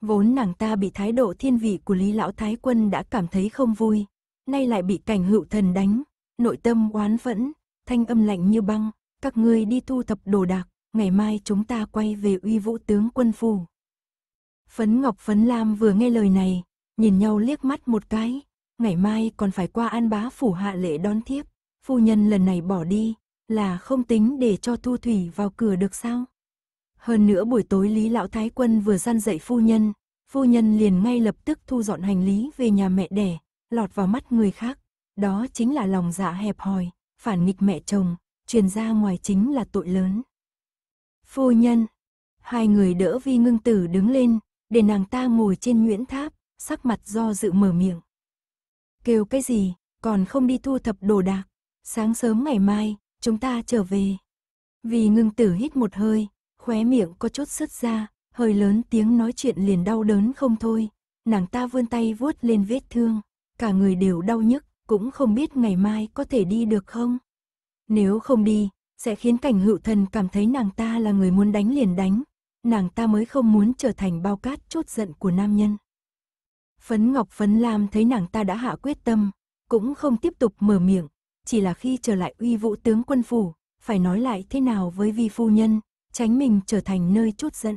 Vốn nàng ta bị thái độ thiên vị của Lý Lão Thái Quân đã cảm thấy không vui, nay lại bị cảnh hữu thần đánh, nội tâm oán phẫn thanh âm lạnh như băng, các ngươi đi thu thập đồ đạc, ngày mai chúng ta quay về uy vũ tướng quân phủ. Phấn Ngọc Phấn Lam vừa nghe lời này, nhìn nhau liếc mắt một cái, ngày mai còn phải qua an bá phủ hạ lễ đón tiếp. phu nhân lần này bỏ đi, là không tính để cho Thu Thủy vào cửa được sao? Hơn nữa buổi tối Lý Lão Thái Quân vừa săn dậy phu nhân, phu nhân liền ngay lập tức thu dọn hành lý về nhà mẹ đẻ, lọt vào mắt người khác. Đó chính là lòng dạ hẹp hòi, phản nghịch mẹ chồng, truyền ra ngoài chính là tội lớn. Phu nhân, hai người đỡ vi ngưng tử đứng lên, để nàng ta ngồi trên nguyễn tháp, sắc mặt do dự mở miệng. Kêu cái gì, còn không đi thu thập đồ đạc. Sáng sớm ngày mai, chúng ta trở về. Vì ngưng tử hít một hơi, khóe miệng có chút sứt ra, hơi lớn tiếng nói chuyện liền đau đớn không thôi. Nàng ta vươn tay vuốt lên vết thương, cả người đều đau nhức, cũng không biết ngày mai có thể đi được không. Nếu không đi, sẽ khiến cảnh hữu thần cảm thấy nàng ta là người muốn đánh liền đánh, nàng ta mới không muốn trở thành bao cát chốt giận của nam nhân. Phấn Ngọc Phấn Lam thấy nàng ta đã hạ quyết tâm, cũng không tiếp tục mở miệng, chỉ là khi trở lại uy vũ tướng quân phủ, phải nói lại thế nào với vi phu nhân, tránh mình trở thành nơi chút giận.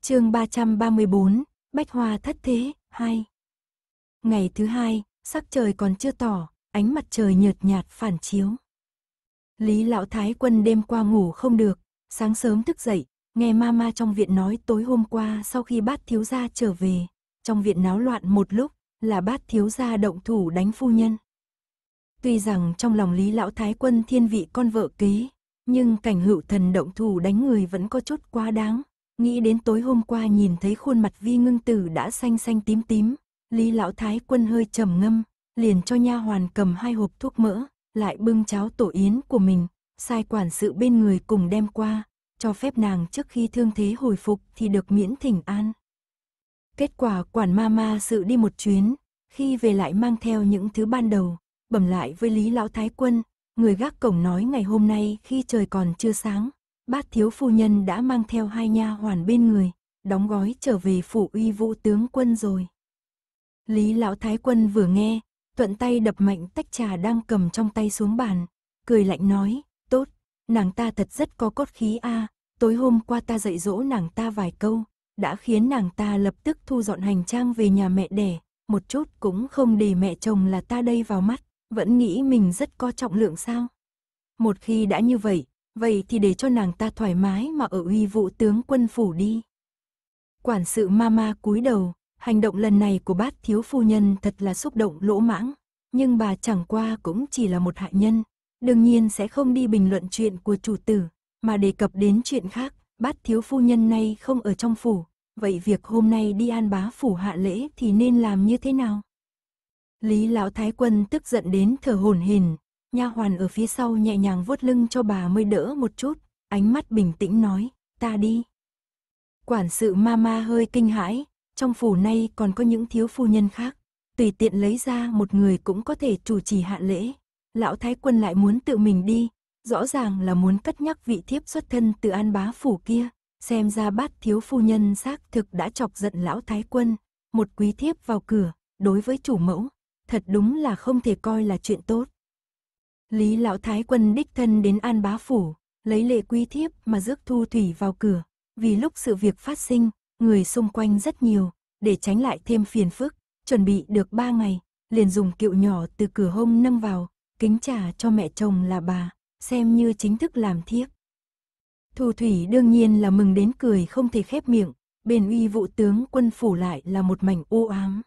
chương 334, Bách Hoa Thất Thế, 2 Ngày thứ hai, sắc trời còn chưa tỏ, ánh mặt trời nhợt nhạt phản chiếu. Lý Lão Thái Quân đêm qua ngủ không được, sáng sớm thức dậy, nghe mama trong viện nói tối hôm qua sau khi bát thiếu gia trở về, trong viện náo loạn một lúc, là bát thiếu gia động thủ đánh phu nhân. Tuy rằng trong lòng Lý Lão Thái Quân thiên vị con vợ kế, nhưng cảnh hữu thần động thủ đánh người vẫn có chút quá đáng. Nghĩ đến tối hôm qua nhìn thấy khuôn mặt vi ngưng tử đã xanh xanh tím tím, Lý Lão Thái Quân hơi trầm ngâm, liền cho nha hoàn cầm hai hộp thuốc mỡ, lại bưng cháo tổ yến của mình, sai quản sự bên người cùng đem qua, cho phép nàng trước khi thương thế hồi phục thì được miễn thỉnh an. Kết quả quản ma ma sự đi một chuyến, khi về lại mang theo những thứ ban đầu, bẩm lại với Lý Lão Thái Quân, người gác cổng nói ngày hôm nay khi trời còn chưa sáng, bát thiếu phu nhân đã mang theo hai nha hoàn bên người, đóng gói trở về phủ uy vũ tướng quân rồi. Lý Lão Thái Quân vừa nghe, thuận tay đập mạnh tách trà đang cầm trong tay xuống bàn, cười lạnh nói, tốt, nàng ta thật rất có cốt khí a à, tối hôm qua ta dạy dỗ nàng ta vài câu, đã khiến nàng ta lập tức thu dọn hành trang về nhà mẹ đẻ, một chút cũng không để mẹ chồng là ta đây vào mắt, vẫn nghĩ mình rất có trọng lượng sao. Một khi đã như vậy, vậy thì để cho nàng ta thoải mái mà ở uy vụ tướng quân phủ đi. Quản sự mama cúi đầu, hành động lần này của bát thiếu phu nhân thật là xúc động lỗ mãng, nhưng bà chẳng qua cũng chỉ là một hạ nhân, đương nhiên sẽ không đi bình luận chuyện của chủ tử, mà đề cập đến chuyện khác, bát thiếu phu nhân nay không ở trong phủ, vậy việc hôm nay đi an bá phủ hạ lễ thì nên làm như thế nào? Lý lão thái quân tức giận đến thở hổn hển, nha hoàn ở phía sau nhẹ nhàng vuốt lưng cho bà mới đỡ một chút, ánh mắt bình tĩnh nói, ta đi. Quản sự ma ma hơi kinh hãi, trong phủ nay còn có những thiếu phu nhân khác, tùy tiện lấy ra một người cũng có thể chủ trì hạ lễ. Lão thái quân lại muốn tự mình đi, rõ ràng là muốn cất nhắc vị thiếp xuất thân từ an bá phủ kia, xem ra bát thiếu phu nhân xác thực đã chọc giận lão thái quân, một quý thiếp vào cửa, đối với chủ mẫu, thật đúng là không thể coi là chuyện tốt. Lý lão thái quân đích thân đến an bá phủ, lấy lệ quý thiếp mà rước thu thủy vào cửa, vì lúc sự việc phát sinh, người xung quanh rất nhiều, để tránh lại thêm phiền phức, chuẩn bị được ba ngày, liền dùng kiệu nhỏ từ cửa hông nâng vào, kính trà cho mẹ chồng là bà, xem như chính thức làm thiếp. Thù thủy đương nhiên là mừng đến cười không thể khép miệng, bên uy vụ tướng quân phủ lại là một mảnh u ám.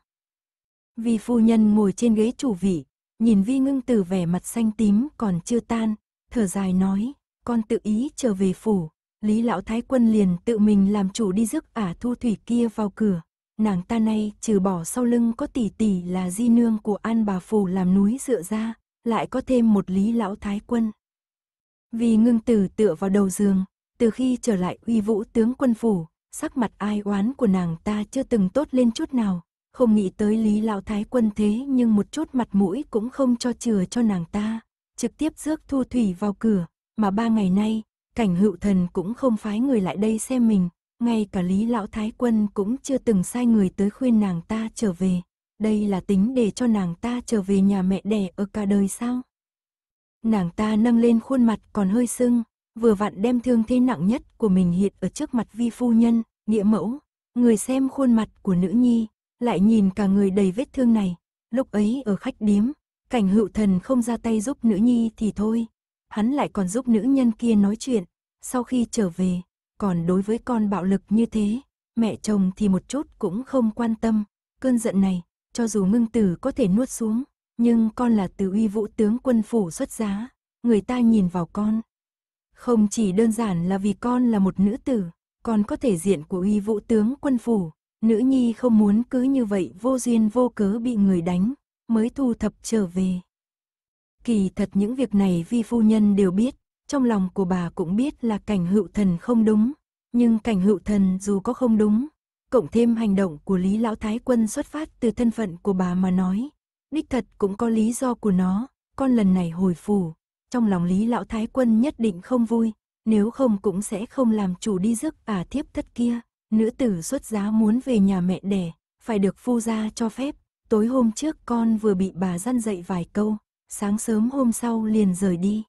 Vì phu nhân ngồi trên ghế chủ vị, nhìn vi ngưng tử vẻ mặt xanh tím còn chưa tan, thở dài nói, con tự ý trở về phủ, Lý Lão Thái Quân liền tự mình làm chủ đi rước ả thu thủy kia vào cửa. Nàng ta nay trừ bỏ sau lưng có tỷ tỷ là di nương của an bà phủ làm núi dựa ra, lại có thêm một lý lão thái quân. Vì ngưng tử tựa vào đầu giường, từ khi trở lại uy vũ tướng quân phủ, sắc mặt ai oán của nàng ta chưa từng tốt lên chút nào, không nghĩ tới Lý Lão Thái quân thế nhưng một chút mặt mũi cũng không cho chừa cho nàng ta, trực tiếp rước thu thủy vào cửa, mà ba ngày nay, cảnh hữu thần cũng không phái người lại đây xem mình, ngay cả Lý Lão Thái quân cũng chưa từng sai người tới khuyên nàng ta trở về, đây là tính để cho nàng ta trở về nhà mẹ đẻ ở cả đời sao? Nàng ta nâng lên khuôn mặt còn hơi sưng, vừa vặn đem thương thế nặng nhất của mình hiện ở trước mặt vi phu nhân, nghĩa mẫu. Người xem khuôn mặt của nữ nhi, lại nhìn cả người đầy vết thương này. Lúc ấy ở khách điếm, cảnh hữu thần không ra tay giúp nữ nhi thì thôi. Hắn lại còn giúp nữ nhân kia nói chuyện, sau khi trở về, còn đối với con bạo lực như thế, mẹ chồng thì một chút cũng không quan tâm. Cơn giận này, cho dù ngưng tử có thể nuốt xuống, nhưng con là từ uy vũ tướng quân phủ xuất giá, người ta nhìn vào con. Không chỉ đơn giản là vì con là một nữ tử, con có thể diện của uy vũ tướng quân phủ, nữ nhi không muốn cứ như vậy vô duyên vô cớ bị người đánh, mới thu thập trở về. Kỳ thật những việc này vi phu nhân đều biết, trong lòng của bà cũng biết là cảnh hữu thần không đúng, nhưng cảnh hữu thần dù có không đúng, cộng thêm hành động của Lý Lão Thái Quân xuất phát từ thân phận của bà mà nói, Đích thật cũng có lý do của nó, con lần này hồi phủ, trong lòng Lý Lão Thái Quân nhất định không vui, nếu không cũng sẽ không làm chủ đi rước bà thiếp thất kia. Nữ tử xuất giá muốn về nhà mẹ đẻ, phải được phu gia cho phép. Tối hôm trước con vừa bị bà dăn dậy vài câu, sáng sớm hôm sau liền rời đi.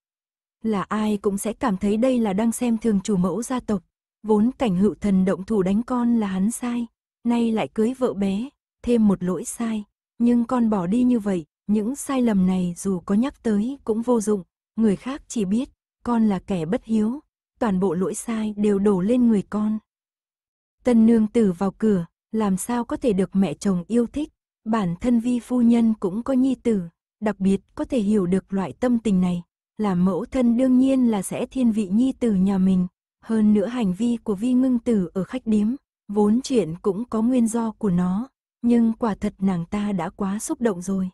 Là ai cũng sẽ cảm thấy đây là đang xem thường chủ mẫu gia tộc. Vốn cảnh hữu thần động thủ đánh con là hắn sai, nay lại cưới vợ bé, thêm một lỗi sai, nhưng con bỏ đi như vậy, những sai lầm này dù có nhắc tới cũng vô dụng, người khác chỉ biết con là kẻ bất hiếu, toàn bộ lỗi sai đều đổ lên người con. Tân nương tử vào cửa, làm sao có thể được mẹ chồng yêu thích, bản thân vi phu nhân cũng có nhi tử, đặc biệt có thể hiểu được loại tâm tình này, làm mẫu thân đương nhiên là sẽ thiên vị nhi tử nhà mình, hơn nữa hành vi của vi ngưng tử ở khách điếm, vốn chuyện cũng có nguyên do của nó, nhưng quả thật nàng ta đã quá xúc động rồi.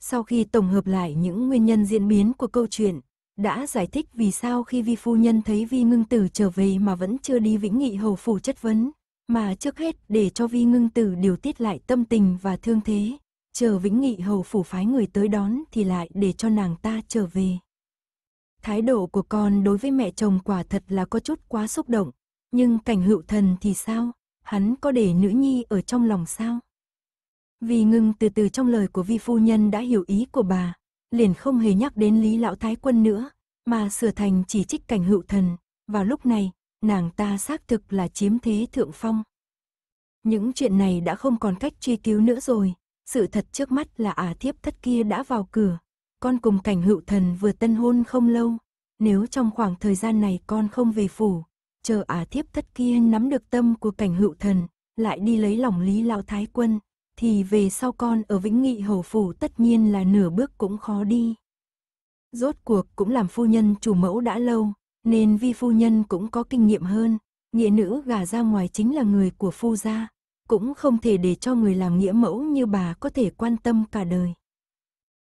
Sau khi tổng hợp lại những nguyên nhân diễn biến của câu chuyện, đã giải thích vì sao khi vi phu nhân thấy vi ngưng tử trở về mà vẫn chưa đi vĩnh nghị hầu phủ chất vấn, mà trước hết để cho vi ngưng tử điều tiết lại tâm tình và thương thế, chờ vĩnh nghị hầu phủ phái người tới đón thì lại để cho nàng ta trở về. Thái độ của con đối với mẹ chồng quả thật là có chút quá xúc động, nhưng cảnh hữu thần thì sao, hắn có để nữ nhi ở trong lòng sao? Vì ngưng từ từ trong lời của vi phu nhân đã hiểu ý của bà, liền không hề nhắc đến Lý Lão Thái Quân nữa, mà sửa thành chỉ trích cảnh hữu thần, vào lúc này, nàng ta xác thực là chiếm thế thượng phong. Những chuyện này đã không còn cách truy cứu nữa rồi, sự thật trước mắt là ả à thiếp thất kia đã vào cửa, con cùng cảnh hữu thần vừa tân hôn không lâu, nếu trong khoảng thời gian này con không về phủ, chờ á thiếp thất kia nắm được tâm của cảnh hữu thần, lại đi lấy lòng lý lão thái quân, thì về sau con ở Vĩnh Nghị Hầu Phủ tất nhiên là nửa bước cũng khó đi. Rốt cuộc cũng làm phu nhân chủ mẫu đã lâu, nên vi phu nhân cũng có kinh nghiệm hơn, nghĩa nữ gả ra ngoài chính là người của phu gia, cũng không thể để cho người làm nghĩa mẫu như bà có thể quan tâm cả đời.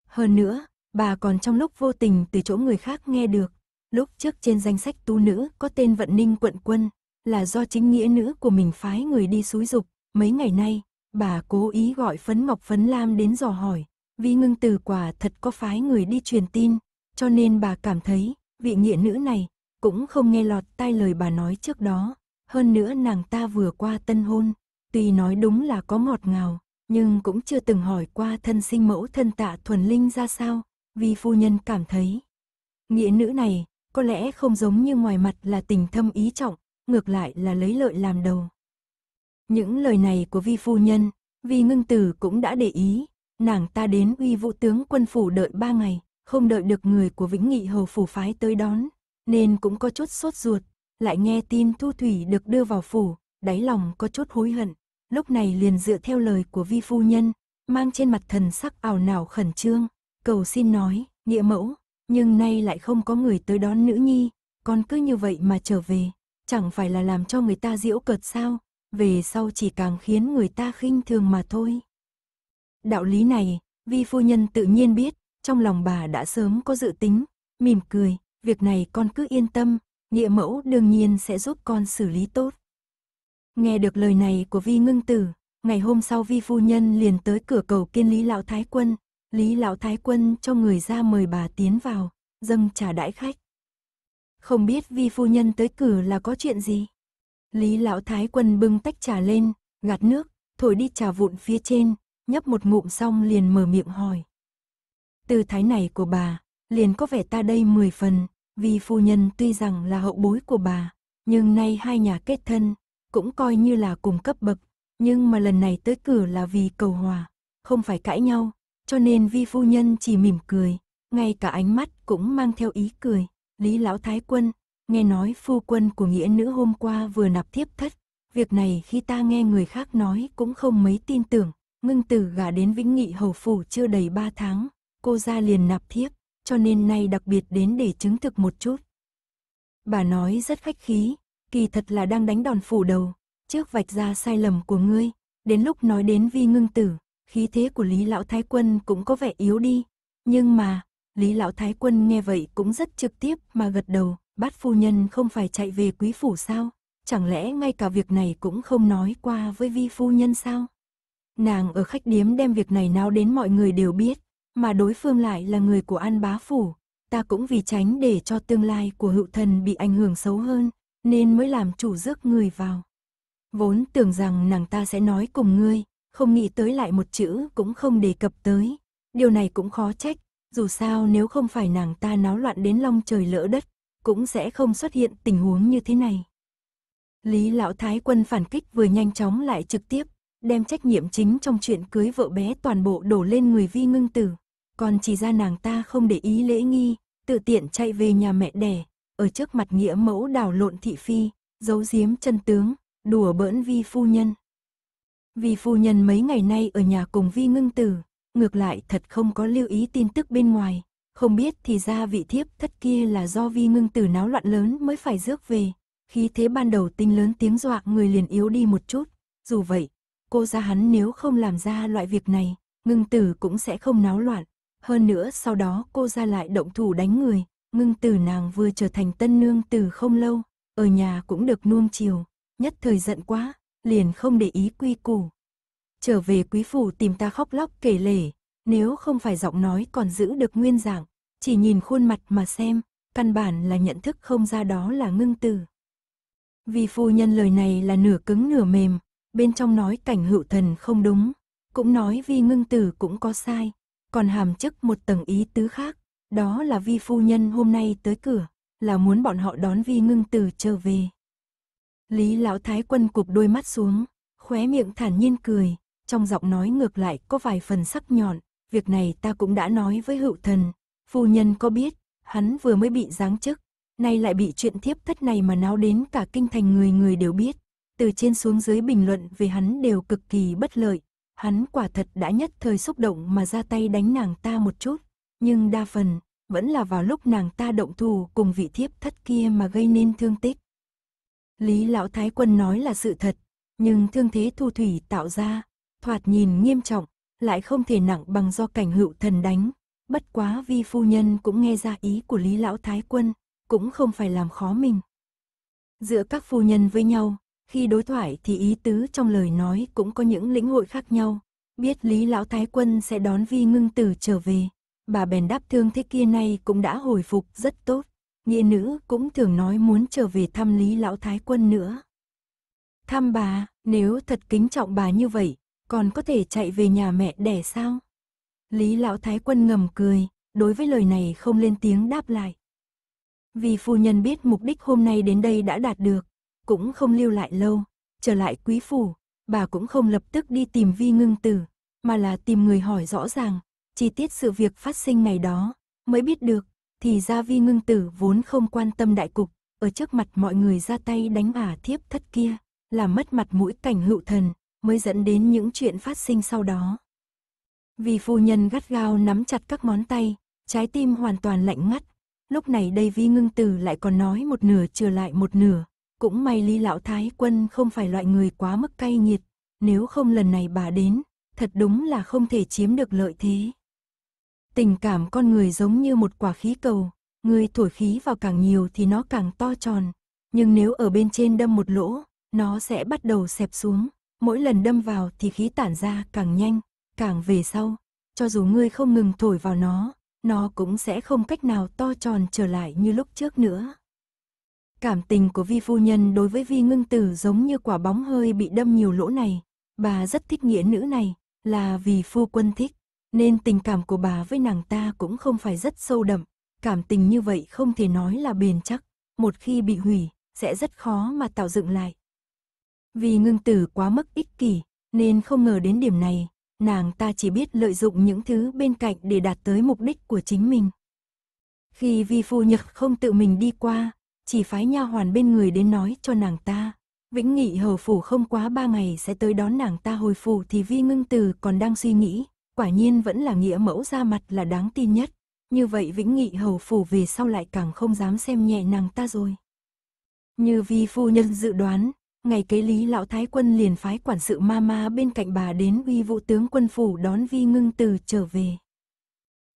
Hơn nữa, bà còn trong lúc vô tình từ chỗ người khác nghe được, Lúc trước trên danh sách tu nữ có tên Vận Ninh Quận Quân, là do chính nghĩa nữ của mình phái người đi xúi dục, mấy ngày nay, bà cố ý gọi Phấn Ngọc Phấn Lam đến dò hỏi, vì ngưng từ quả thật có phái người đi truyền tin, cho nên bà cảm thấy, vị nghĩa nữ này, cũng không nghe lọt tai lời bà nói trước đó, hơn nữa nàng ta vừa qua tân hôn, tuy nói đúng là có ngọt ngào, nhưng cũng chưa từng hỏi qua thân sinh mẫu thân tạ thuần linh ra sao, vì phu nhân cảm thấy. Nghĩa nữ này, có lẽ không giống như ngoài mặt là tình thâm ý trọng, ngược lại là lấy lợi làm đầu. Những lời này của vi phu nhân, vi ngưng tử cũng đã để ý, nàng ta đến uy vũ tướng quân phủ đợi ba ngày, không đợi được người của Vĩnh Nghị Hầu phủ phái tới đón, nên cũng có chút sốt ruột, lại nghe tin Thu Thủy được đưa vào phủ, đáy lòng có chút hối hận, lúc này liền dựa theo lời của vi phu nhân, mang trên mặt thần sắc ảo não khẩn trương, cầu xin nói, nghĩa mẫu, nhưng nay lại không có người tới đón nữ nhi, con cứ như vậy mà trở về, chẳng phải là làm cho người ta diễu cợt sao, về sau chỉ càng khiến người ta khinh thường mà thôi. Đạo lý này, vi phu nhân tự nhiên biết, trong lòng bà đã sớm có dự tính, mỉm cười, việc này con cứ yên tâm, nghĩa mẫu đương nhiên sẽ giúp con xử lý tốt. Nghe được lời này của vi ngưng tử, ngày hôm sau vi phu nhân liền tới cửa cầu kiên lý lão thái quân, Lý Lão Thái Quân cho người ra mời bà tiến vào, dâng trà đãi khách. Không biết vi phu nhân tới cử là có chuyện gì? Lý Lão Thái Quân bưng tách trà lên, gạt nước, thổi đi trà vụn phía trên, nhấp một ngụm xong liền mở miệng hỏi. Từ thái này của bà, liền có vẻ ta đây mười phần, Vi phu nhân tuy rằng là hậu bối của bà, nhưng nay hai nhà kết thân, cũng coi như là cùng cấp bậc, nhưng mà lần này tới cửa là vì cầu hòa, không phải cãi nhau, cho nên vi phu nhân chỉ mỉm cười, ngay cả ánh mắt cũng mang theo ý cười. Lý lão thái quân, nghe nói phu quân của nghĩa nữ hôm qua vừa nạp thiếp thất, việc này khi ta nghe người khác nói cũng không mấy tin tưởng, ngưng tử gả đến vĩnh nghị hầu phủ chưa đầy ba tháng, cô ra liền nạp thiếp, cho nên nay đặc biệt đến để chứng thực một chút. Bà nói rất khách khí, kỳ thật là đang đánh đòn phủ đầu, trước vạch ra sai lầm của ngươi, đến lúc nói đến vi ngưng tử, khí thế của Lý Lão Thái Quân cũng có vẻ yếu đi. Nhưng mà, Lý Lão Thái Quân nghe vậy cũng rất trực tiếp mà gật đầu, bát phu nhân không phải chạy về quý phủ sao? Chẳng lẽ ngay cả việc này cũng không nói qua với vi phu nhân sao? Nàng ở khách điếm đem việc này nào đến mọi người đều biết, mà đối phương lại là người của An Bá Phủ. Ta cũng vì tránh để cho tương lai của hữu thần bị ảnh hưởng xấu hơn, nên mới làm chủ rước người vào. Vốn tưởng rằng nàng ta sẽ nói cùng ngươi, không nghĩ tới lại một chữ cũng không đề cập tới. Điều này cũng khó trách, dù sao nếu không phải nàng ta náo loạn đến long trời lỡ đất, cũng sẽ không xuất hiện tình huống như thế này. Lý lão thái quân phản kích vừa nhanh chóng lại trực tiếp, đem trách nhiệm chính trong chuyện cưới vợ bé toàn bộ đổ lên người vi ngưng tử. Còn chỉ ra nàng ta không để ý lễ nghi, tự tiện chạy về nhà mẹ đẻ, ở trước mặt nghĩa mẫu đảo lộn thị phi, giấu giếm chân tướng, đùa bỡn vi phu nhân. Vì phu nhân mấy ngày nay ở nhà cùng vi ngưng tử, ngược lại thật không có lưu ý tin tức bên ngoài, không biết thì ra vị thiếp thất kia là do vi ngưng tử náo loạn lớn mới phải rước về, khí thế ban đầu tinh lớn tiếng dọa người liền yếu đi một chút, dù vậy, cô ra hắn nếu không làm ra loại việc này, ngưng tử cũng sẽ không náo loạn, hơn nữa sau đó cô ra lại động thủ đánh người, ngưng tử nàng vừa trở thành tân nương từ không lâu, ở nhà cũng được nuông chiều, nhất thời giận quá, liền không để ý quy củ. Trở về quý phủ tìm ta khóc lóc kể lể, nếu không phải giọng nói còn giữ được nguyên dạng, chỉ nhìn khuôn mặt mà xem, căn bản là nhận thức không ra đó là ngưng từ. Vì phu nhân lời này là nửa cứng nửa mềm, bên trong nói cảnh hữu thần không đúng, cũng nói vi ngưng tử cũng có sai, còn hàm chức một tầng ý tứ khác, đó là vi phu nhân hôm nay tới cửa, là muốn bọn họ đón vi ngưng tử trở về. Lý lão thái quân cụp đôi mắt xuống, khóe miệng thản nhiên cười, trong giọng nói ngược lại có vài phần sắc nhọn, việc này ta cũng đã nói với hữu thần, phu nhân có biết, hắn vừa mới bị giáng chức, nay lại bị chuyện thiếp thất này mà náo đến cả kinh thành người người đều biết, từ trên xuống dưới bình luận về hắn đều cực kỳ bất lợi, hắn quả thật đã nhất thời xúc động mà ra tay đánh nàng ta một chút, nhưng đa phần vẫn là vào lúc nàng ta động thù cùng vị thiếp thất kia mà gây nên thương tích. Lý Lão Thái Quân nói là sự thật, nhưng thương thế thu thủy tạo ra, thoạt nhìn nghiêm trọng, lại không thể nặng bằng do cảnh hữu thần đánh. Bất quá vi phu nhân cũng nghe ra ý của Lý Lão Thái Quân, cũng không phải làm khó mình. Giữa các phu nhân với nhau, khi đối thoại thì ý tứ trong lời nói cũng có những lĩnh hội khác nhau. Biết Lý Lão Thái Quân sẽ đón vi ngưng tử trở về, bà bèn đáp thương thế kia nay cũng đã hồi phục rất tốt. Nghĩa nữ cũng thường nói muốn trở về thăm Lý Lão Thái Quân nữa. Thăm bà, nếu thật kính trọng bà như vậy, còn có thể chạy về nhà mẹ đẻ sao? Lý Lão Thái Quân ngầm cười, đối với lời này không lên tiếng đáp lại. Vì phu nhân biết mục đích hôm nay đến đây đã đạt được, cũng không lưu lại lâu, trở lại quý phủ, bà cũng không lập tức đi tìm vi ngưng tử, mà là tìm người hỏi rõ ràng, chi tiết sự việc phát sinh ngày đó, mới biết được thì ra vi ngưng tử vốn không quan tâm đại cục, ở trước mặt mọi người ra tay đánh ả thiếp thất kia, là mất mặt mũi cảnh hữu thần, mới dẫn đến những chuyện phát sinh sau đó. Vì phu nhân gắt gao nắm chặt các món tay, trái tim hoàn toàn lạnh ngắt, lúc này đây vi ngưng tử lại còn nói một nửa trừ lại một nửa, cũng may ly lão thái quân không phải loại người quá mức cay nghiệt, nếu không lần này bà đến, thật đúng là không thể chiếm được lợi thế. Tình cảm con người giống như một quả khí cầu, người thổi khí vào càng nhiều thì nó càng to tròn, nhưng nếu ở bên trên đâm một lỗ, nó sẽ bắt đầu xẹp xuống, mỗi lần đâm vào thì khí tản ra càng nhanh, càng về sau, cho dù ngươi không ngừng thổi vào nó, nó cũng sẽ không cách nào to tròn trở lại như lúc trước nữa. Cảm tình của vi phu nhân đối với vi ngưng tử giống như quả bóng hơi bị đâm nhiều lỗ này, bà rất thích nghĩa nữ này, là vì phu quân thích nên tình cảm của bà với nàng ta cũng không phải rất sâu đậm. Cảm tình như vậy không thể nói là bền chắc, một khi bị hủy, sẽ rất khó mà tạo dựng lại. Vì ngưng tử quá mức ích kỷ, nên không ngờ đến điểm này, nàng ta chỉ biết lợi dụng những thứ bên cạnh để đạt tới mục đích của chính mình. Khi vi phu nhật không tự mình đi qua, chỉ phái nha hoàn bên người đến nói cho nàng ta. Vĩnh Nghị hầu phủ không quá ba ngày sẽ tới đón nàng ta hồi phủ thì Vi Ngưng tử còn đang suy nghĩ, Quả nhiên vẫn là nghĩa mẫu ra mặt là đáng tin nhất. Như vậy Vĩnh Nghị hầu phủ về sau lại càng không dám xem nhẹ nàng ta rồi. Như vi phu nhân dự đoán, ngày kế lý lão thái quân liền phái quản sự ma ma bên cạnh bà đến uy vụ tướng quân phủ đón vi ngưng tử trở về.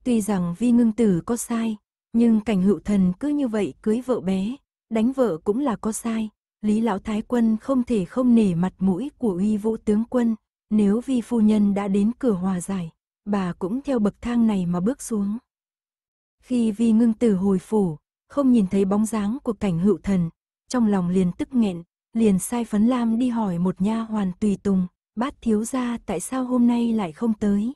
Tuy rằng vi ngưng tử có sai, nhưng cảnh hữu thần cứ như vậy cưới vợ bé, đánh vợ cũng là có sai. Lý lão thái quân không thể không nể mặt mũi của uy vũ tướng quân, nếu vi phu nhân đã đến cửa hòa giải, bà cũng theo bậc thang này mà bước xuống. Khi vi ngưng tử hồi phủ, không nhìn thấy bóng dáng của cảnh hữu thần, trong lòng liền tức nghẹn, liền sai phấn lam đi hỏi một nha hoàn tùy tùng, bát thiếu gia tại sao hôm nay lại không tới.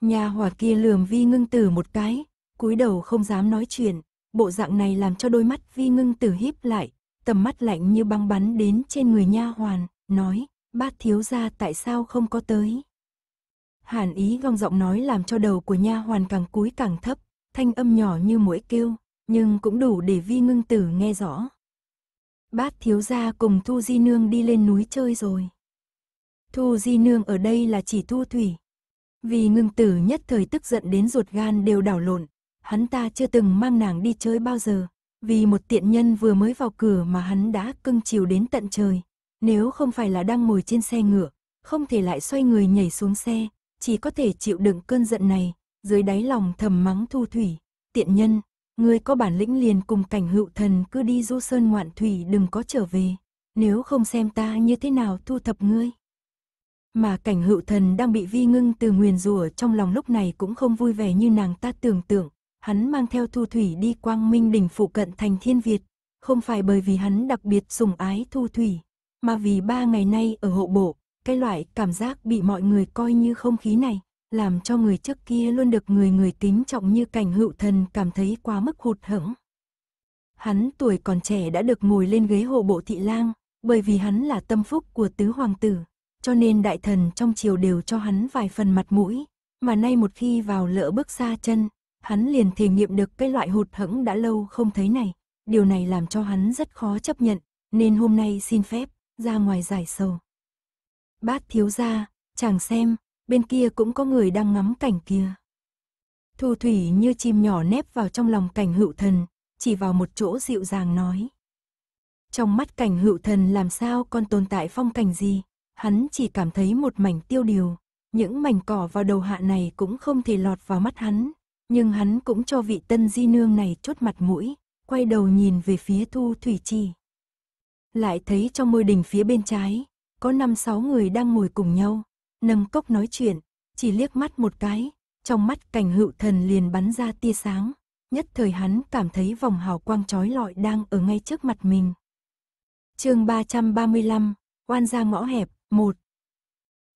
Nhà hỏa kia lườm vi ngưng tử một cái, cúi đầu không dám nói chuyện, bộ dạng này làm cho đôi mắt vi ngưng tử híp lại, tầm mắt lạnh như băng bắn đến trên người nha hoàn, nói, bát thiếu gia tại sao không có tới. Hàn ý gong giọng nói làm cho đầu của nha hoàn càng cúi càng thấp, thanh âm nhỏ như mũi kêu, nhưng cũng đủ để vi ngưng tử nghe rõ. Bát thiếu gia cùng Thu Di Nương đi lên núi chơi rồi. Thu Di Nương ở đây là chỉ Thu Thủy. Vì ngưng tử nhất thời tức giận đến ruột gan đều đảo lộn, hắn ta chưa từng mang nàng đi chơi bao giờ, vì một tiện nhân vừa mới vào cửa mà hắn đã cưng chiều đến tận trời, nếu không phải là đang ngồi trên xe ngựa, không thể lại xoay người nhảy xuống xe, chỉ có thể chịu đựng cơn giận này, dưới đáy lòng thầm mắng thu thủy. Tiện nhân, ngươi có bản lĩnh liền cùng cảnh hữu thần cứ đi du sơn ngoạn thủy đừng có trở về, nếu không xem ta như thế nào thu thập ngươi. Mà cảnh hữu thần đang bị vi ngưng từ nguyền rủa trong lòng lúc này cũng không vui vẻ như nàng ta tưởng tượng, hắn mang theo thu thủy đi quang minh đỉnh phụ cận thành thiên Việt, không phải bởi vì hắn đặc biệt sủng ái thu thủy, mà vì ba ngày nay ở hộ bộ, cái loại cảm giác bị mọi người coi như không khí này, làm cho người trước kia luôn được người người kính trọng như cảnh hữu thần cảm thấy quá mức hụt hẫng. Hắn tuổi còn trẻ đã được ngồi lên ghế hộ bộ thị lang, bởi vì hắn là tâm phúc của tứ hoàng tử, cho nên đại thần trong triều đều cho hắn vài phần mặt mũi, mà nay một khi vào lỡ bước xa chân, hắn liền thể nghiệm được cái loại hụt hẫng đã lâu không thấy này, điều này làm cho hắn rất khó chấp nhận, nên hôm nay xin phép ra ngoài giải sầu. Bát thiếu ra, chàng xem, bên kia cũng có người đang ngắm cảnh kia. Thu thủy như chim nhỏ nép vào trong lòng cảnh hữu thần, chỉ vào một chỗ dịu dàng nói. Trong mắt cảnh hữu thần làm sao con tồn tại phong cảnh gì, hắn chỉ cảm thấy một mảnh tiêu điều, những mảnh cỏ vào đầu hạ này cũng không thể lọt vào mắt hắn, nhưng hắn cũng cho vị tân di nương này chốt mặt mũi, quay đầu nhìn về phía thu thủy chi. Lại thấy trong môi đình phía bên trái, có năm sáu người đang ngồi cùng nhau, nâng cốc nói chuyện, chỉ liếc mắt một cái, trong mắt cảnh hữu thần liền bắn ra tia sáng, nhất thời hắn cảm thấy vòng hào quang trói lọi đang ở ngay trước mặt mình. chương 335, oan ra ngõ hẹp, 1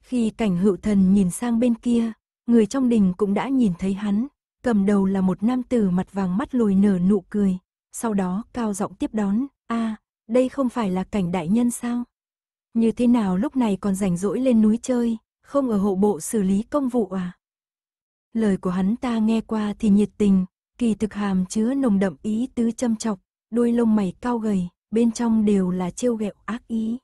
Khi cảnh hữu thần nhìn sang bên kia, người trong đình cũng đã nhìn thấy hắn, cầm đầu là một nam tử mặt vàng mắt lồi nở nụ cười, sau đó cao giọng tiếp đón, a à, đây không phải là cảnh đại nhân sao? Như thế nào lúc này còn rảnh rỗi lên núi chơi, không ở hộ bộ xử lý công vụ à? Lời của hắn ta nghe qua thì nhiệt tình, kỳ thực hàm chứa nồng đậm ý tứ châm chọc, đôi lông mày cao gầy, bên trong đều là trêu ghẹo ác ý.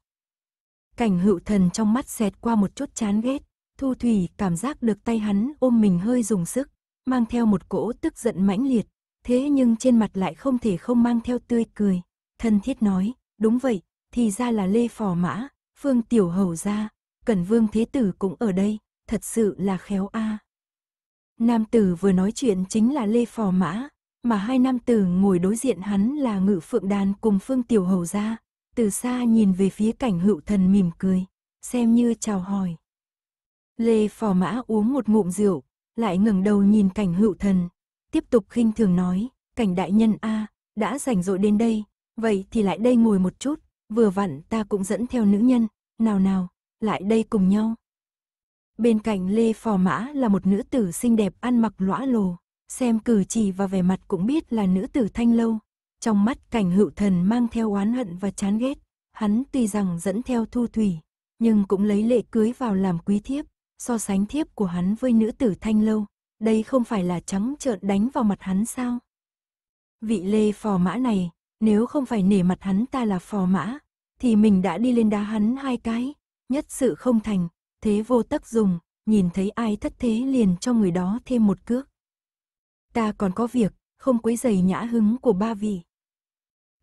Cảnh hữu thần trong mắt xẹt qua một chút chán ghét, thu thủy cảm giác được tay hắn ôm mình hơi dùng sức, mang theo một cỗ tức giận mãnh liệt, thế nhưng trên mặt lại không thể không mang theo tươi cười, thân thiết nói, đúng vậy, thì ra là Lê Phò Mã, Phương Tiểu Hầu ra, Cẩn Vương Thế Tử cũng ở đây, thật sự là khéo a. Nam tử vừa nói chuyện chính là Lê Phò Mã, mà hai nam tử ngồi đối diện hắn là Ngự Phượng Đàn cùng Phương Tiểu Hầu ra, từ xa nhìn về phía cảnh hữu thần mỉm cười, xem như chào hỏi. Lê Phò Mã uống một ngụm rượu, lại ngẩng đầu nhìn cảnh hữu thần, tiếp tục khinh thường nói, cảnh đại nhân a đã rảnh rỗi đến đây, Vậy thì lại đây ngồi một chút, vừa vặn ta cũng dẫn theo nữ nhân, nào nào, lại đây cùng nhau. Bên cạnh Lê Phò Mã là một nữ tử xinh đẹp ăn mặc lõa lồ, xem cử chỉ và vẻ mặt cũng biết là nữ tử thanh lâu. Trong mắt cảnh hữu thần mang theo oán hận và chán ghét, hắn tuy rằng dẫn theo thu thủy, nhưng cũng lấy lệ cưới vào làm quý thiếp, so sánh thiếp của hắn với nữ tử thanh lâu, đây không phải là trắng trợn đánh vào mặt hắn sao? Vị Lê Phò Mã này, nếu không phải nể mặt hắn ta là phò mã, thì mình đã đi lên đá hắn hai cái. Nhất sự không thành, thế vô tắc dùng, nhìn thấy ai thất thế liền cho người đó thêm một cước. Ta còn có việc, không quấy giày nhã hứng của ba vị.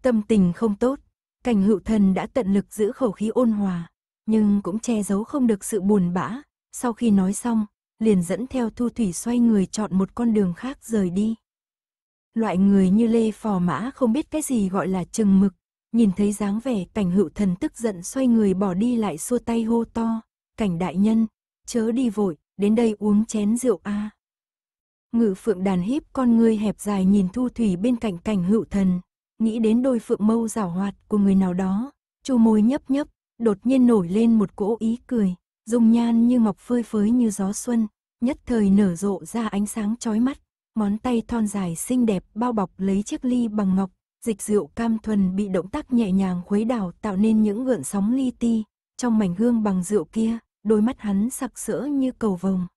Tâm tình không tốt, cảnh hữu thần đã tận lực giữ khẩu khí ôn hòa, nhưng cũng che giấu không được sự buồn bã. Sau khi nói xong, liền dẫn theo thu thủy xoay người chọn một con đường khác rời đi loại người như Lê Phò Mã không biết cái gì gọi là chừng mực, nhìn thấy dáng vẻ cảnh hữu thần tức giận xoay người bỏ đi lại xua tay hô to, cảnh đại nhân, chớ đi vội, đến đây uống chén rượu a Ngự phượng đàn híp con ngươi hẹp dài nhìn thu thủy bên cạnh cảnh hữu thần, nghĩ đến đôi phượng mâu rảo hoạt của người nào đó, chu môi nhấp nhấp, đột nhiên nổi lên một cỗ ý cười, dung nhan như ngọc phơi phới như gió xuân, nhất thời nở rộ ra ánh sáng chói mắt món tay thon dài xinh đẹp bao bọc lấy chiếc ly bằng ngọc, dịch rượu cam thuần bị động tác nhẹ nhàng khuấy đảo tạo nên những gợn sóng li ti, trong mảnh gương bằng rượu kia, đôi mắt hắn sặc sỡ như cầu vồng.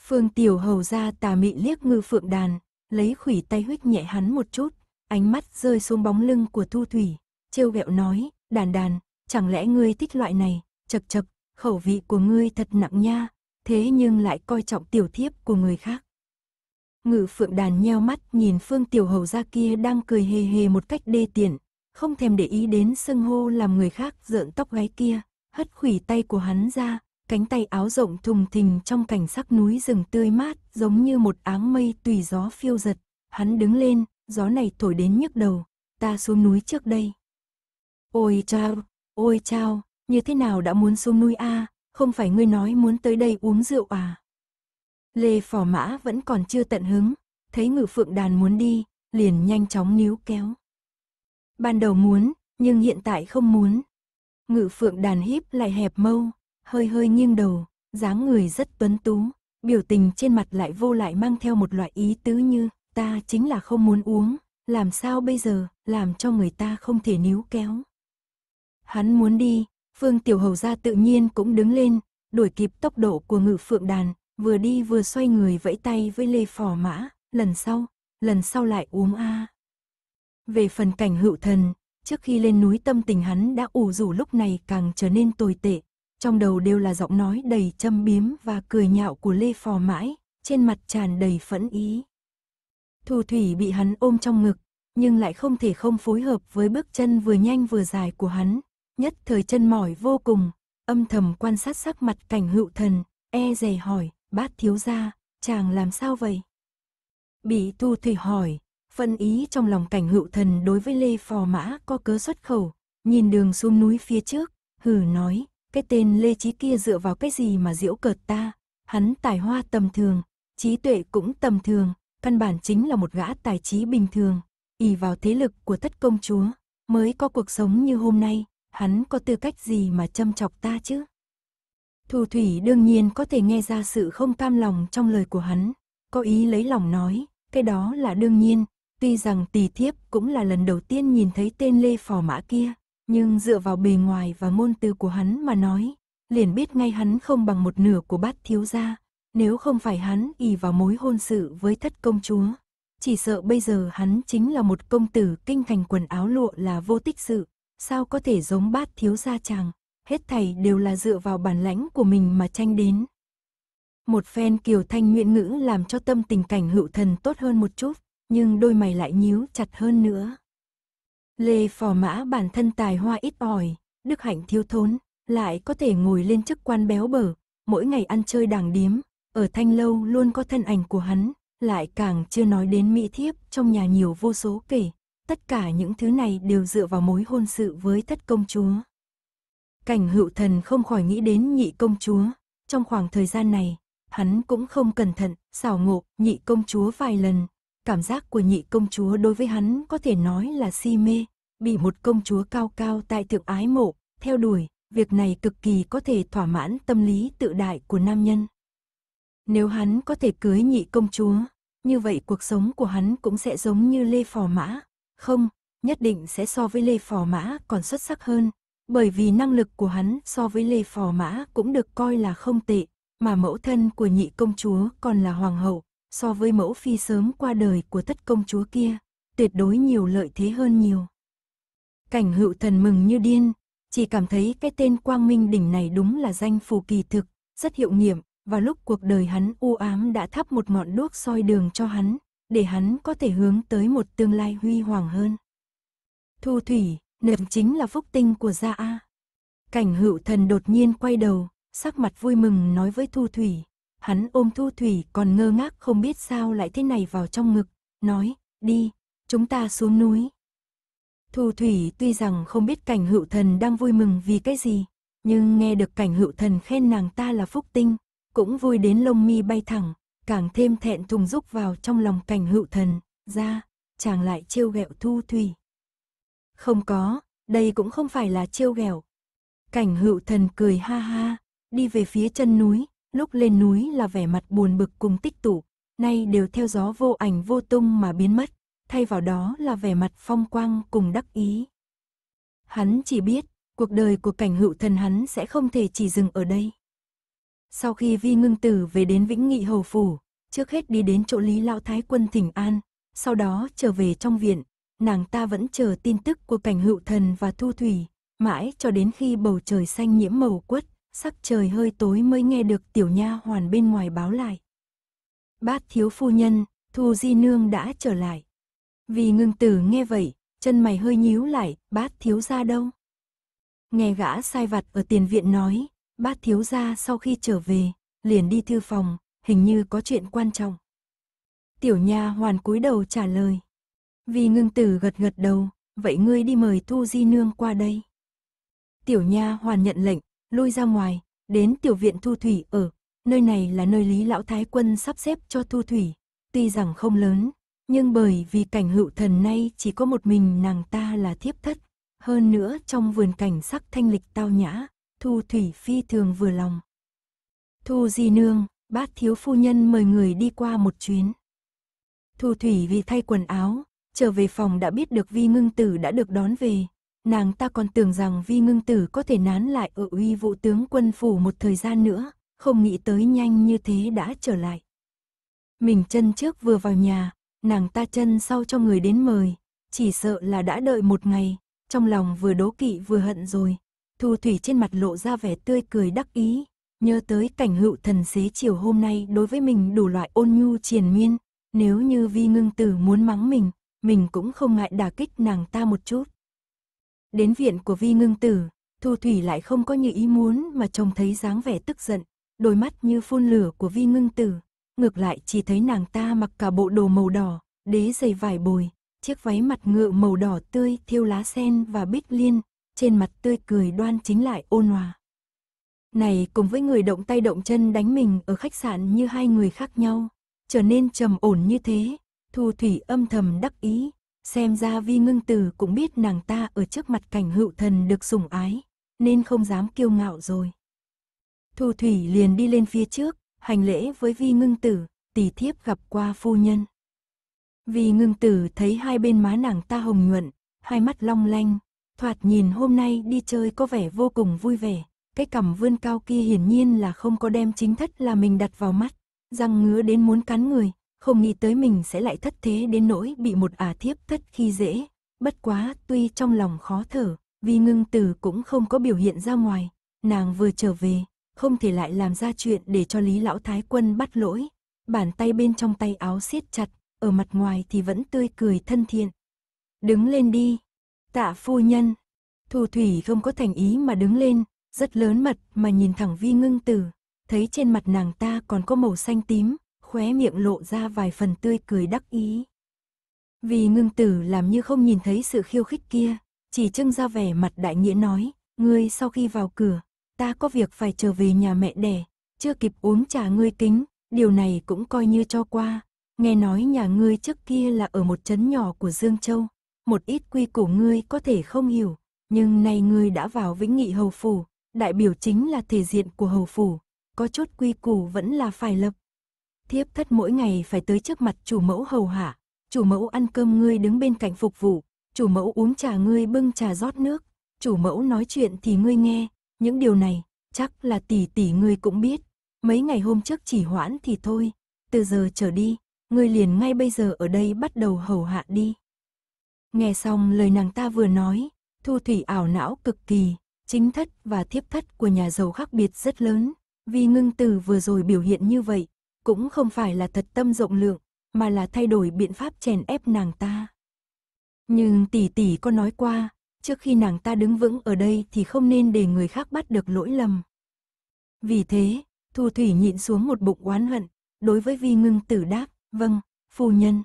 Phương Tiểu Hầu ra tà mị liếc ngư phượng đàn, lấy khủy tay huyết nhẹ hắn một chút, ánh mắt rơi xuống bóng lưng của Thu Thủy, trêu ghẹo nói, đàn đàn, chẳng lẽ ngươi thích loại này, chập chập khẩu vị của ngươi thật nặng nha, thế nhưng lại coi trọng tiểu thiếp của người khác. Ngự phượng đàn nheo mắt nhìn phương tiểu hầu ra kia đang cười hề hề một cách đê tiện, không thèm để ý đến sưng hô làm người khác rợn tóc gáy kia, hất khủy tay của hắn ra, cánh tay áo rộng thùng thình trong cảnh sắc núi rừng tươi mát giống như một áng mây tùy gió phiêu giật. Hắn đứng lên, gió này thổi đến nhức đầu, ta xuống núi trước đây. Ôi chao, ôi chao, như thế nào đã muốn xuống núi a không phải ngươi nói muốn tới đây uống rượu à? Lê Phò Mã vẫn còn chưa tận hứng, thấy ngự phượng đàn muốn đi, liền nhanh chóng níu kéo. Ban đầu muốn, nhưng hiện tại không muốn. Ngự phượng đàn híp lại hẹp mâu, hơi hơi nghiêng đầu, dáng người rất tuấn tú, biểu tình trên mặt lại vô lại mang theo một loại ý tứ như ta chính là không muốn uống, làm sao bây giờ, làm cho người ta không thể níu kéo. Hắn muốn đi, Phương Tiểu Hầu ra tự nhiên cũng đứng lên, đuổi kịp tốc độ của ngự phượng đàn, vừa đi vừa xoay người vẫy tay với Lê Phò Mã, lần sau, lần sau lại uống a. Về phần cảnh hữu thần, trước khi lên núi tâm tình hắn đã ủ rủ lúc này càng trở nên tồi tệ, trong đầu đều là giọng nói đầy châm biếm và cười nhạo của Lê Phò mãi, trên mặt tràn đầy phẫn ý. Thù thủy bị hắn ôm trong ngực, nhưng lại không thể không phối hợp với bước chân vừa nhanh vừa dài của hắn, nhất thời chân mỏi vô cùng, âm thầm quan sát sắc mặt cảnh hữu thần, e dè hỏi, Bát thiếu gia, chàng làm sao vậy? Bị tu thủy hỏi, phân ý trong lòng cảnh hữu thần đối với Lê Phò Mã có cớ xuất khẩu, nhìn đường xuống núi phía trước, hừ nói, cái tên Lê Chí kia dựa vào cái gì mà diễu cợt ta, hắn tài hoa tầm thường, trí tuệ cũng tầm thường, căn bản chính là một gã tài trí bình thường, ỷ vào thế lực của thất công chúa, mới có cuộc sống như hôm nay, hắn có tư cách gì mà châm chọc ta chứ? Thu Thủy đương nhiên có thể nghe ra sự không cam lòng trong lời của hắn, có ý lấy lòng nói, cái đó là đương nhiên, tuy rằng tỷ thiếp cũng là lần đầu tiên nhìn thấy tên Lê Phò Mã kia, nhưng dựa vào bề ngoài và ngôn từ của hắn mà nói, liền biết ngay hắn không bằng một nửa của bát thiếu gia, nếu không phải hắn ì vào mối hôn sự với thất công chúa. Chỉ sợ bây giờ hắn chính là một công tử kinh thành quần áo lụa là vô tích sự, sao có thể giống bát thiếu gia chàng hết thảy đều là dựa vào bản lãnh của mình mà tranh đến. Một phen kiều thanh nguyện ngữ làm cho tâm tình cảnh hữu thần tốt hơn một chút, nhưng đôi mày lại nhíu chặt hơn nữa. Lê phò mã bản thân tài hoa ít ỏi, đức hạnh thiếu thốn, lại có thể ngồi lên chức quan béo bở, mỗi ngày ăn chơi đàng điếm, ở thanh lâu luôn có thân ảnh của hắn, lại càng chưa nói đến mỹ thiếp trong nhà nhiều vô số kể. Tất cả những thứ này đều dựa vào mối hôn sự với thất công chúa. Cảnh hữu thần không khỏi nghĩ đến nhị công chúa. Trong khoảng thời gian này, hắn cũng không cẩn thận, xảo ngộ nhị công chúa vài lần. Cảm giác của nhị công chúa đối với hắn có thể nói là si mê, bị một công chúa cao cao tại thượng ái mộ, theo đuổi, việc này cực kỳ có thể thỏa mãn tâm lý tự đại của nam nhân. Nếu hắn có thể cưới nhị công chúa, như vậy cuộc sống của hắn cũng sẽ giống như Lê Phò Mã. Không, nhất định sẽ so với Lê Phò Mã còn xuất sắc hơn, bởi vì năng lực của hắn so với Lê Phò Mã cũng được coi là không tệ, mà mẫu thân của nhị công chúa còn là hoàng hậu, so với mẫu phi sớm qua đời của tất công chúa kia, tuyệt đối nhiều lợi thế hơn nhiều. Cảnh hữu thần mừng như điên, chỉ cảm thấy cái tên Quang Minh Đỉnh này đúng là danh phù kỳ thực, rất hiệu nghiệm, và lúc cuộc đời hắn u ám đã thắp một ngọn đuốc soi đường cho hắn, để hắn có thể hướng tới một tương lai huy hoàng hơn. Thu Thủy, nệm chính là phúc tinh của gia A. Cảnh hữu thần đột nhiên quay đầu, sắc mặt vui mừng nói với Thu Thủy. Hắn ôm Thu Thủy còn ngơ ngác không biết sao lại thế này vào trong ngực, nói, đi, chúng ta xuống núi. Thu Thủy tuy rằng không biết cảnh hữu thần đang vui mừng vì cái gì, nhưng nghe được cảnh hữu thần khen nàng ta là phúc tinh, cũng vui đến lông mi bay thẳng, càng thêm thẹn thùng rúc vào trong lòng cảnh hữu thần, ra, chàng lại trêu ghẹo Thu Thủy. Không có, đây cũng không phải là trêu ghẹo. Cảnh hữu thần cười ha ha, đi về phía chân núi, lúc lên núi là vẻ mặt buồn bực cùng tích tụ, nay đều theo gió vô ảnh vô tung mà biến mất, thay vào đó là vẻ mặt phong quang cùng đắc ý. Hắn chỉ biết, cuộc đời của cảnh hữu thần hắn sẽ không thể chỉ dừng ở đây. Sau khi Vi Ngưng Tử về đến Vĩnh Nghị Hầu Phủ, trước hết đi đến chỗ Lý Lão Thái Quân Thỉnh An, sau đó trở về trong viện, nàng ta vẫn chờ tin tức của cảnh hữu thần và thu thủy, mãi cho đến khi bầu trời xanh nhiễm màu quất, sắc trời hơi tối mới nghe được tiểu nha hoàn bên ngoài báo lại. Bát thiếu phu nhân, Thu Di Nương đã trở lại. Vì ngưng tử nghe vậy, chân mày hơi nhíu lại, bát thiếu ra đâu? Nghe gã sai vặt ở tiền viện nói, bát thiếu ra sau khi trở về, liền đi thư phòng, hình như có chuyện quan trọng. Tiểu nha hoàn cúi đầu trả lời. Vì ngưng tử gật gật đầu, vậy ngươi đi mời thu Di Nương qua đây. Tiểu nha hoàn nhận lệnh, lui ra ngoài, đến tiểu viện Thu Thủy ở, nơi này là nơi Lý Lão Thái Quân sắp xếp cho Thu Thủy, tuy rằng không lớn, nhưng bởi vì cảnh hữu thần nay chỉ có một mình nàng ta là thiếp thất, hơn nữa trong vườn cảnh sắc thanh lịch tao nhã, Thu Thủy phi thường vừa lòng. Thu Di Nương, bát thiếu phu nhân mời người đi qua một chuyến. Thu Thủy vì thay quần áo, trở về phòng đã biết được Vi Ngưng Tử đã được đón về. Nàng ta còn tưởng rằng Vi Ngưng Tử có thể nán lại ở uy vụ tướng quân phủ một thời gian nữa, không nghĩ tới nhanh như thế đã trở lại. Mình chân trước vừa vào nhà, nàng ta chân sau cho người đến mời, chỉ sợ là đã đợi một ngày, trong lòng vừa đố kỵ vừa hận rồi. Thu Thủy trên mặt lộ ra vẻ tươi cười đắc ý, nhớ tới cảnh hữu thần xế chiều hôm nay đối với mình đủ loại ôn nhu triền miên, nếu như Vi Ngưng Tử muốn mắng mình, mình cũng không ngại đả kích nàng ta một chút. Đến viện của Vi Ngưng Tử, Thu Thủy lại không có như ý muốn mà trông thấy dáng vẻ tức giận, đôi mắt như phun lửa của Vi Ngưng Tử, ngược lại chỉ thấy nàng ta mặc cả bộ đồ màu đỏ, đế giày vải bồi, chiếc váy mặt ngựa màu đỏ tươi thiêu lá sen và bích liên, trên mặt tươi cười đoan chính lại ôn hòa. Này cùng với người động tay động chân đánh mình ở khách sạn như hai người khác nhau, trở nên trầm ổn như thế, Thu Thủy âm thầm đắc ý, xem ra Vi Ngưng Tử cũng biết nàng ta ở trước mặt cảnh hữu thần được sủng ái, nên không dám kiêu ngạo rồi. Thu Thủy liền đi lên phía trước, hành lễ với Vi Ngưng Tử, tỷ thiếp gặp qua phu nhân. Vi Ngưng Tử thấy hai bên má nàng ta hồng nhuận, hai mắt long lanh, thoạt nhìn hôm nay đi chơi có vẻ vô cùng vui vẻ, cái cằm vươn cao kia hiển nhiên là không có đem chính thất là mình đặt vào mắt, răng ngứa đến muốn cắn người, không nghĩ tới mình sẽ lại thất thế đến nỗi bị một ả à thiếp thất khi dễ. Bất quá, tuy trong lòng khó thở, vì ngưng tử cũng không có biểu hiện ra ngoài, nàng vừa trở về, không thể lại làm ra chuyện để cho Lý Lão Thái Quân bắt lỗi. Bàn tay bên trong tay áo siết chặt, ở mặt ngoài thì vẫn tươi cười thân thiện. Đứng lên đi, tạ phu nhân. Thu thủy không có thành ý mà đứng lên, rất lớn mật mà nhìn thẳng vi ngưng tử. Thấy trên mặt nàng ta còn có màu xanh tím, khóe miệng lộ ra vài phần tươi cười đắc ý. Vì ngưng tử làm như không nhìn thấy sự khiêu khích kia, chỉ trưng ra vẻ mặt đại nghĩa nói, ngươi sau khi vào cửa, ta có việc phải trở về nhà mẹ đẻ, chưa kịp uống trà ngươi kính, điều này cũng coi như cho qua. Nghe nói nhà ngươi trước kia là ở một trấn nhỏ của Dương Châu, một ít quy củ ngươi có thể không hiểu, nhưng nay ngươi đã vào vĩnh nghị hầu phủ, đại biểu chính là thể diện của hầu phủ, có chút quy củ vẫn là phải lập, thiếp thất mỗi ngày phải tới trước mặt chủ mẫu hầu hạ, chủ mẫu ăn cơm ngươi đứng bên cạnh phục vụ, chủ mẫu uống trà ngươi bưng trà rót nước, chủ mẫu nói chuyện thì ngươi nghe, những điều này chắc là tỷ tỷ ngươi cũng biết, mấy ngày hôm trước chỉ hoãn thì thôi, từ giờ trở đi, ngươi liền ngay bây giờ ở đây bắt đầu hầu hạ đi. Nghe xong lời nàng ta vừa nói, Thu Thủy ảo não cực kỳ, chính thất và thiếp thất của nhà giàu khác biệt rất lớn, vì ngưng từ vừa rồi biểu hiện như vậy, cũng không phải là thật tâm rộng lượng, mà là thay đổi biện pháp chèn ép nàng ta. Nhưng tỷ tỷ có nói qua, trước khi nàng ta đứng vững ở đây thì không nên để người khác bắt được lỗi lầm. Vì thế, Thu Thủy nhịn xuống một bụng oán hận, đối với Vi Ngưng Tử đáp, vâng, phu nhân.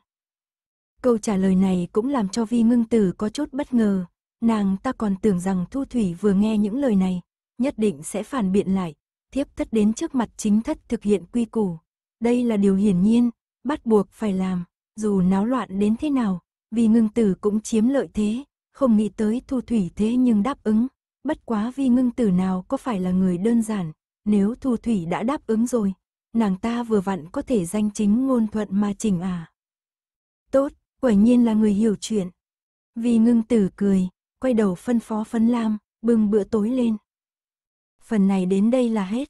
Câu trả lời này cũng làm cho Vi Ngưng Tử có chút bất ngờ, nàng ta còn tưởng rằng Thu Thủy vừa nghe những lời này, nhất định sẽ phản biện lại, thiếp thất đến trước mặt chính thất thực hiện quy củ, đây là điều hiển nhiên, bắt buộc phải làm, dù náo loạn đến thế nào, vì ngưng tử cũng chiếm lợi thế, không nghĩ tới thu thủy thế nhưng đáp ứng. Bất quá vì ngưng tử nào có phải là người đơn giản, nếu thu thủy đã đáp ứng rồi, nàng ta vừa vặn có thể danh chính ngôn thuận mà chỉnh à. Tốt, quả nhiên là người hiểu chuyện. Vì ngưng tử cười, quay đầu phân phó phấn lam, bưng bữa tối lên. Phần này đến đây là hết.